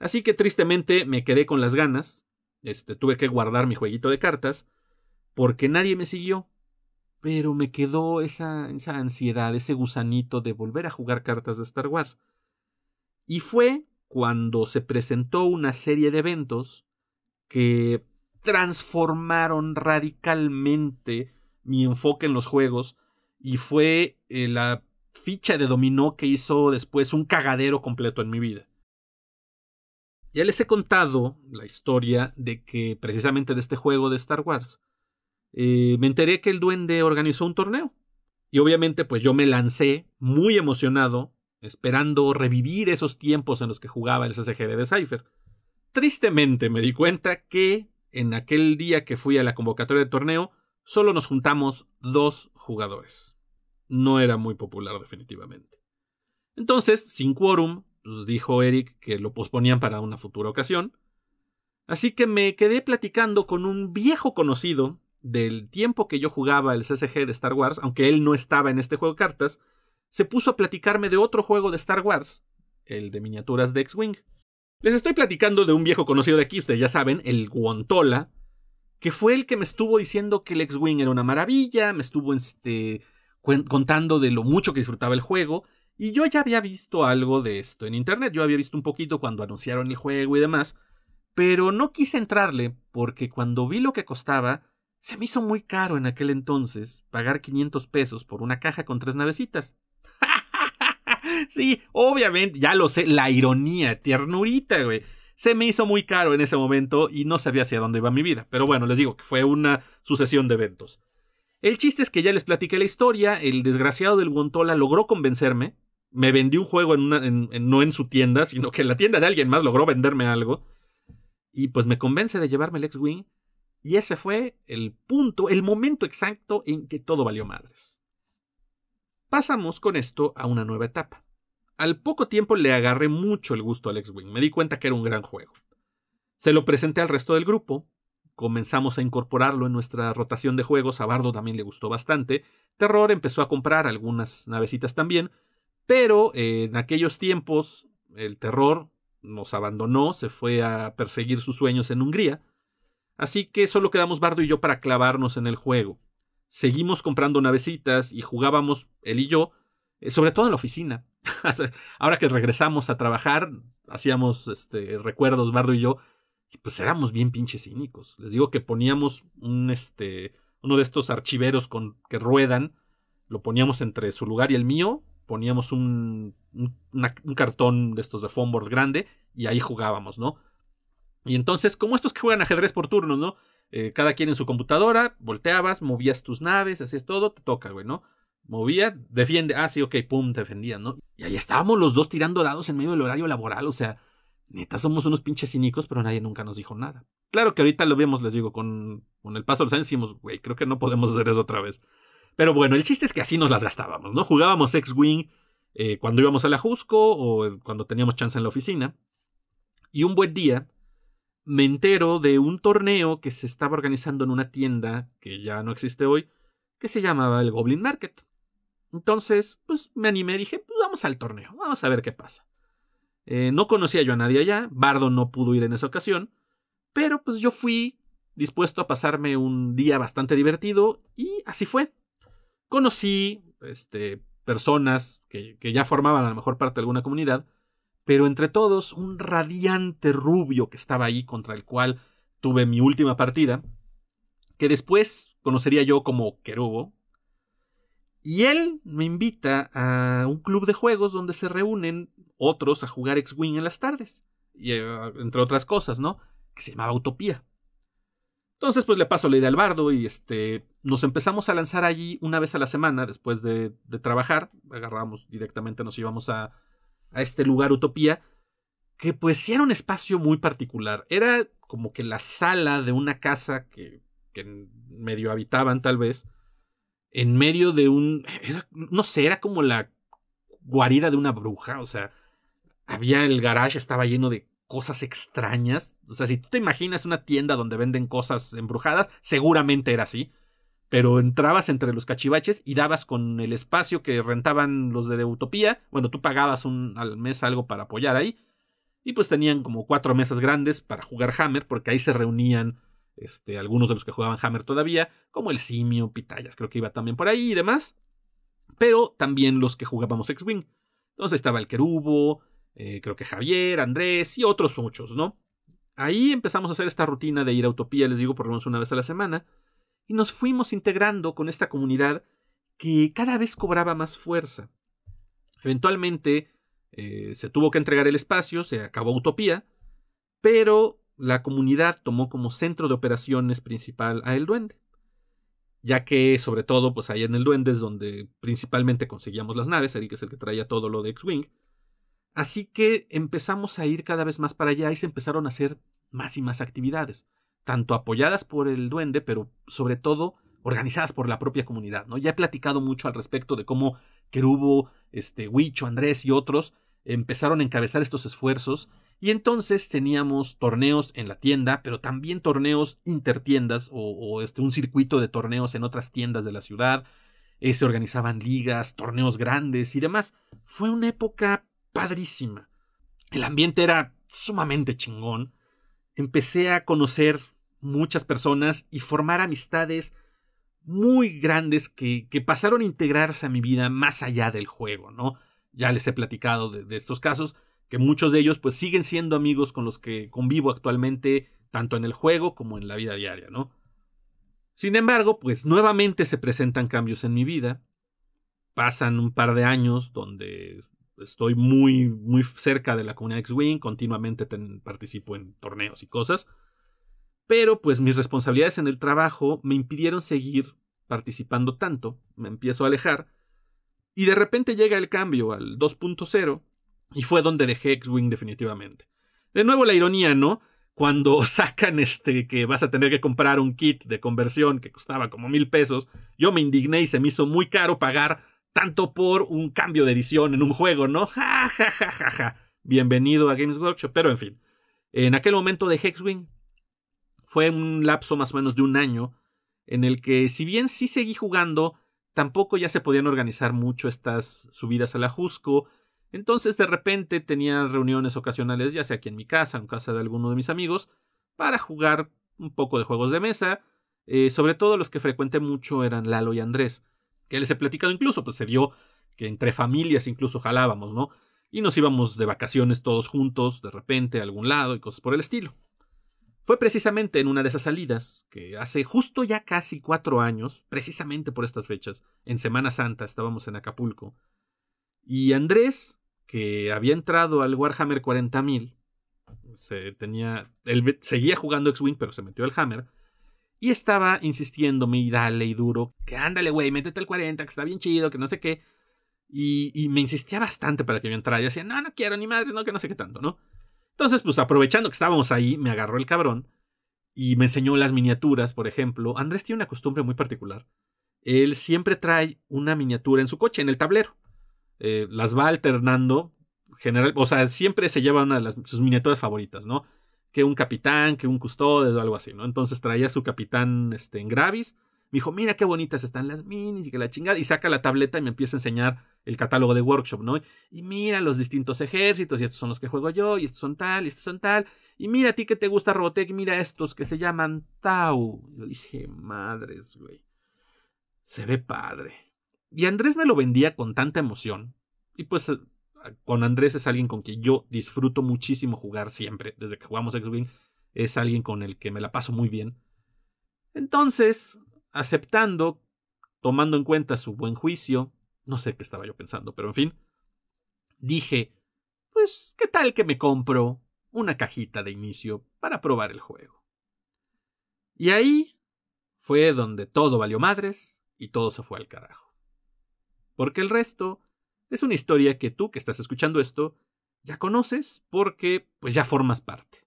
Así que tristemente me quedé con las ganas, este, tuve que guardar mi jueguito de cartas porque nadie me siguió. Pero me quedó esa, esa ansiedad, ese gusanito de volver a jugar cartas de Star Wars. Y fue cuando se presentó una serie de eventos que transformaron radicalmente mi enfoque en los juegos y fue eh, la ficha de dominó que hizo después un cagadero completo en mi vida. Ya les he contado la historia de que precisamente de este juego de Star Wars. Eh, me enteré que el duende organizó un torneo. Y obviamente pues yo me lancé muy emocionado, esperando revivir esos tiempos en los que jugaba el CCG de Decipher. Tristemente me di cuenta que en aquel día que fui a la convocatoria del torneo, solo nos juntamos dos jugadores. No era muy popular definitivamente. Entonces, sin quórum, pues, dijo Eric que lo posponían para una futura ocasión. Así que me quedé platicando con un viejo conocido del tiempo que yo jugaba el CCG de Star Wars, aunque él no estaba en este juego de cartas, se puso a platicarme de otro juego de Star Wars, el de miniaturas de X-Wing. Les estoy platicando de un viejo conocido de aquí, ustedes ya saben, el Guantola, que fue el que me estuvo diciendo que el X-Wing era una maravilla, me estuvo este, contando de lo mucho que disfrutaba el juego, y yo ya había visto algo de esto en internet, yo había visto un poquito cuando anunciaron el juego y demás, pero no quise entrarle porque cuando vi lo que costaba, se me hizo muy caro en aquel entonces pagar 500 pesos por una caja con tres navecitas. sí, obviamente, ya lo sé, la ironía, tiernurita, güey. Se me hizo muy caro en ese momento y no sabía hacia dónde iba mi vida, pero bueno, les digo que fue una sucesión de eventos. El chiste es que ya les platiqué la historia, el desgraciado del Guantola logró convencerme, me vendí un juego en una, no en su tienda, sino que en la tienda de alguien más logró venderme algo. Y pues me convence de llevarme el X-Wing. Y ese fue el punto, el momento exacto en que todo valió madres. Pasamos con esto a una nueva etapa. Al poco tiempo le agarré mucho el gusto al X-Wing, me di cuenta que era un gran juego. Se lo presenté al resto del grupo, comenzamos a incorporarlo en nuestra rotación de juegos, a Bardo también le gustó bastante, Terror empezó a comprar algunas navecitas también, pero eh, en aquellos tiempos el terror nos abandonó, se fue a perseguir sus sueños en Hungría. Así que solo quedamos Bardo y yo para clavarnos en el juego. Seguimos comprando navecitas y jugábamos él y yo, eh, sobre todo en la oficina. Ahora que regresamos a trabajar, hacíamos este, recuerdos Bardo y yo, y pues éramos bien pinches cínicos. Les digo que poníamos este, uno de estos archiveros con, que ruedan, lo poníamos entre su lugar y el mío, poníamos un, cartón de estos de Fonboard grande y ahí jugábamos, ¿no? Y entonces, como estos que juegan ajedrez por turnos, ¿no? Eh, cada quien en su computadora, volteabas, movías tus naves, hacías todo, te toca, güey, ¿no? Movía, defiende, ah, sí, ok, pum, defendía, ¿no? Y ahí estábamos los dos tirando dados en medio del horario laboral, o sea, neta, somos unos pinches cínicos, pero nadie nunca nos dijo nada. Claro que ahorita lo vemos, les digo, con, con el paso de los años decimos, güey, creo que no podemos hacer eso otra vez. Pero bueno, el chiste es que así nos las gastábamos, ¿no? Jugábamos X-Wing eh, cuando íbamos a la Jusco o eh, cuando teníamos chance en la oficina. Y un buen día me entero de un torneo que se estaba organizando en una tienda que ya no existe hoy, que se llamaba el Goblin Market. Entonces, pues me animé y dije, pues vamos al torneo, vamos a ver qué pasa. Eh, no conocía yo a nadie allá, Bardo no pudo ir en esa ocasión, pero pues yo fui dispuesto a pasarme un día bastante divertido y así fue conocí este, personas que, ya formaban a lo mejor parte de alguna comunidad, pero entre todos un radiante rubio que estaba ahí contra el cual tuve mi última partida, que después conocería yo como querubo Y él me invita a un club de juegos donde se reúnen otros a jugar X-Wing en las tardes. Y, eh, entre otras cosas, ¿no? Que se llamaba Utopía. Entonces, pues le paso la idea al bardo y este nos empezamos a lanzar allí una vez a la semana después de, trabajar. Agarrábamos directamente, nos íbamos a, este lugar Utopía, que pues sí era un espacio muy particular. Era como que la sala de una casa que, que medio habitaban tal vez, en medio de un... no sé, era como la guarida de una bruja, o sea, había el garage, estaba lleno de cosas extrañas. O sea, si tú te imaginas una tienda donde venden cosas embrujadas, seguramente era así pero entrabas entre los cachivaches y dabas con el espacio que rentaban los de Utopía. Bueno, tú pagabas un, al mes algo para apoyar ahí. Y pues tenían como cuatro mesas grandes para jugar Hammer, porque ahí se reunían este, algunos de los que jugaban Hammer todavía, como el Simio, Pitayas, creo que iba también por ahí y demás. Pero también los que jugábamos X-Wing. Entonces estaba el Querubo, eh, creo que Javier, Andrés y otros muchos, ¿no? Ahí empezamos a hacer esta rutina de ir a Utopía, les digo, por lo menos una vez a la semana y nos fuimos integrando con esta comunidad que cada vez cobraba más fuerza. Eventualmente eh, se tuvo que entregar el espacio, se acabó Utopía, pero la comunidad tomó como centro de operaciones principal a El Duende, ya que sobre todo pues ahí en El Duende es donde principalmente conseguíamos las naves, que es el que traía todo lo de X-Wing, así que empezamos a ir cada vez más para allá y se empezaron a hacer más y más actividades tanto apoyadas por el duende, pero sobre todo organizadas por la propia comunidad, ¿no? Ya he platicado mucho al respecto de cómo Kerubo, este, Huicho, Andrés y otros empezaron a encabezar estos esfuerzos y entonces teníamos torneos en la tienda, pero también torneos intertiendas o, este, un circuito de torneos en otras tiendas de la ciudad, eh, se organizaban ligas, torneos grandes y demás. Fue una época padrísima. El ambiente era sumamente chingón. Empecé a conocer muchas personas y formar amistades muy grandes que, pasaron a integrarse a mi vida más allá del juego, ¿no? Ya les he platicado de, estos casos, que muchos de ellos pues siguen siendo amigos con los que convivo actualmente, tanto en el juego como en la vida diaria, ¿no? Sin embargo, pues nuevamente se presentan cambios en mi vida. Pasan un par de años donde estoy muy, muy cerca de la comunidad X-Wing, continuamente participo en torneos y cosas. Pero pues mis responsabilidades en el trabajo me impidieron seguir participando tanto, me empiezo a alejar, y de repente llega el cambio al 2.0, y fue donde dejé X-Wing definitivamente. De nuevo la ironía, ¿no? Cuando sacan este que vas a tener que comprar un kit de conversión que costaba como mil pesos, yo me indigné y se me hizo muy caro pagar tanto por un cambio de edición en un juego, ¿no? Ja, ja, ja, ja, ja. Bienvenido a Games Workshop, pero en fin. En aquel momento de Hexwing fue un lapso más o menos de un año en el que si bien sí seguí jugando, tampoco ya se podían organizar mucho estas subidas a la Entonces de repente tenía reuniones ocasionales, ya sea aquí en mi casa, en casa de alguno de mis amigos, para jugar un poco de juegos de mesa. Eh, sobre todo los que frecuenté mucho eran Lalo y Andrés, que les he platicado incluso, pues se dio que entre familias incluso jalábamos, ¿no? Y nos íbamos de vacaciones todos juntos, de repente, a algún lado y cosas por el estilo. Fue precisamente en una de esas salidas, que hace justo ya casi cuatro años, precisamente por estas fechas, en Semana Santa estábamos en Acapulco, y Andrés, que había entrado al Warhammer 40.000, se tenía, seguía jugando X-Wing, pero se metió al Hammer, y estaba insistiéndome y dale y duro, que ándale, güey, métete al 40, que está bien chido, que no sé qué. Y, me insistía bastante para que yo entrara. y decía, no, no quiero, ni madre, no, que no sé qué tanto, ¿no? Entonces, pues aprovechando que estábamos ahí, me agarró el cabrón y me enseñó las miniaturas, por ejemplo. Andrés tiene una costumbre muy particular. Él siempre trae una miniatura en su coche, en el tablero. Eh, las va alternando. General, o sea, siempre se lleva una de sus miniaturas favoritas, ¿no? Que un capitán, que un custode o algo así, ¿no? Entonces traía su capitán este, en Gravis me dijo, mira qué bonitas están las minis y que la chingada. Y saca la tableta y me empieza a enseñar el catálogo de workshop, ¿no? Y mira los distintos ejércitos, y estos son los que juego yo, y estos son tal, y estos son tal. Y mira a ti que te gusta Robotech, mira estos que se llaman Tau. Yo dije, madres, güey. Se ve padre. Y Andrés me lo vendía con tanta emoción. Y pues eh, con Andrés es alguien con quien yo disfruto muchísimo jugar siempre. Desde que jugamos X-Wing es alguien con el que me la paso muy bien. Entonces, aceptando, tomando en cuenta su buen juicio, no sé qué estaba yo pensando, pero en fin, dije, pues, ¿qué tal que me compro una cajita de inicio para probar el juego? Y ahí fue donde todo valió madres y todo se fue al carajo. Porque el resto es una historia que tú que estás escuchando esto ya conoces porque pues ya formas parte.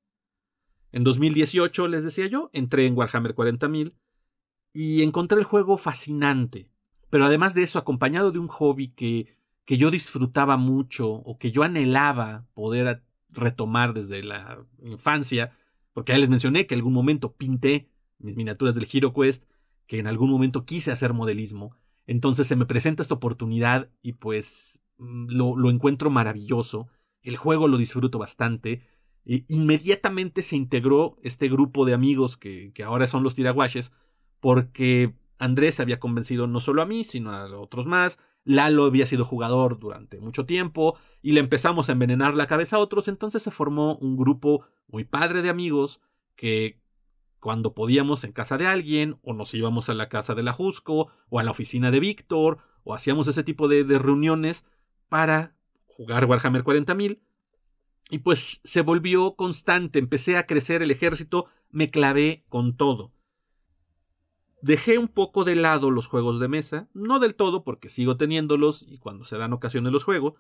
En 2018, les decía yo, entré en Warhammer 40.000 y encontré el juego fascinante. Pero además de eso, acompañado de un hobby que, que yo disfrutaba mucho o que yo anhelaba poder retomar desde la infancia, porque ya les mencioné que en algún momento pinté mis miniaturas del Hero Quest, que en algún momento quise hacer modelismo. Entonces se me presenta esta oportunidad y pues mm, lo, encuentro maravilloso. El juego lo disfruto bastante. inmediatamente se integró este grupo de amigos que, que ahora son los tiraguaches porque Andrés había convencido no solo a mí, sino a otros más. Lalo había sido jugador durante mucho tiempo y le empezamos a envenenar la cabeza a otros, entonces se formó un grupo muy padre de amigos que cuando podíamos en casa de alguien, o nos íbamos a la casa de la Jusco, o a la oficina de Víctor, o hacíamos ese tipo de, de reuniones para jugar Warhammer 40.000. Y pues se volvió constante, empecé a crecer el ejército, me clavé con todo. Dejé un poco de lado los juegos de mesa, no del todo porque sigo teniéndolos y cuando se dan ocasiones los juego,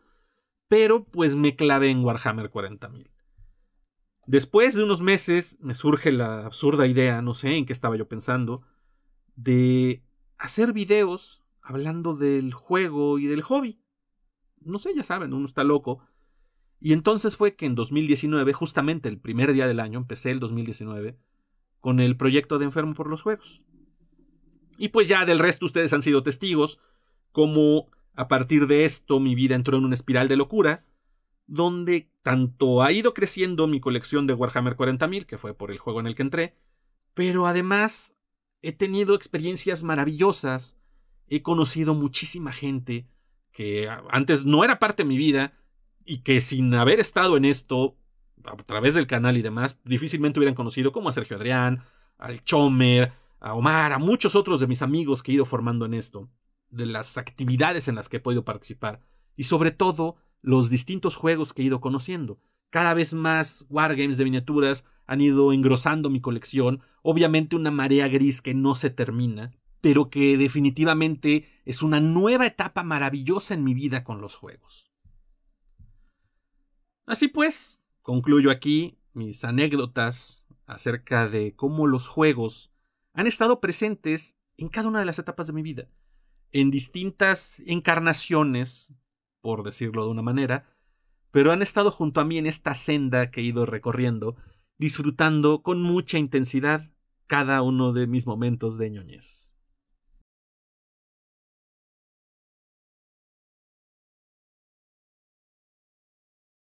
pero pues me clavé en Warhammer 40.000. Después de unos meses me surge la absurda idea, no sé en qué estaba yo pensando, de hacer videos hablando del juego y del hobby. No sé, ya saben, uno está loco. Y entonces fue que en 2019, justamente el primer día del año, empecé el 2019, con el proyecto de Enfermo por los Juegos. Y pues ya del resto ustedes han sido testigos, como a partir de esto mi vida entró en una espiral de locura, donde tanto ha ido creciendo mi colección de Warhammer 40.000, que fue por el juego en el que entré, pero además he tenido experiencias maravillosas, he conocido muchísima gente que antes no era parte de mi vida y que sin haber estado en esto, a través del canal y demás, difícilmente hubieran conocido como a Sergio Adrián, al Chomer, a Omar, a muchos otros de mis amigos que he ido formando en esto, de las actividades en las que he podido participar y sobre todo los distintos juegos que he ido conociendo. Cada vez más wargames de miniaturas han ido engrosando mi colección, obviamente una marea gris que no se termina, pero que definitivamente es una nueva etapa maravillosa en mi vida con los juegos. Así pues, concluyo aquí mis anécdotas acerca de cómo los juegos han estado presentes en cada una de las etapas de mi vida, en distintas encarnaciones, por decirlo de una manera, pero han estado junto a mí en esta senda que he ido recorriendo, disfrutando con mucha intensidad cada uno de mis momentos de ñoñez.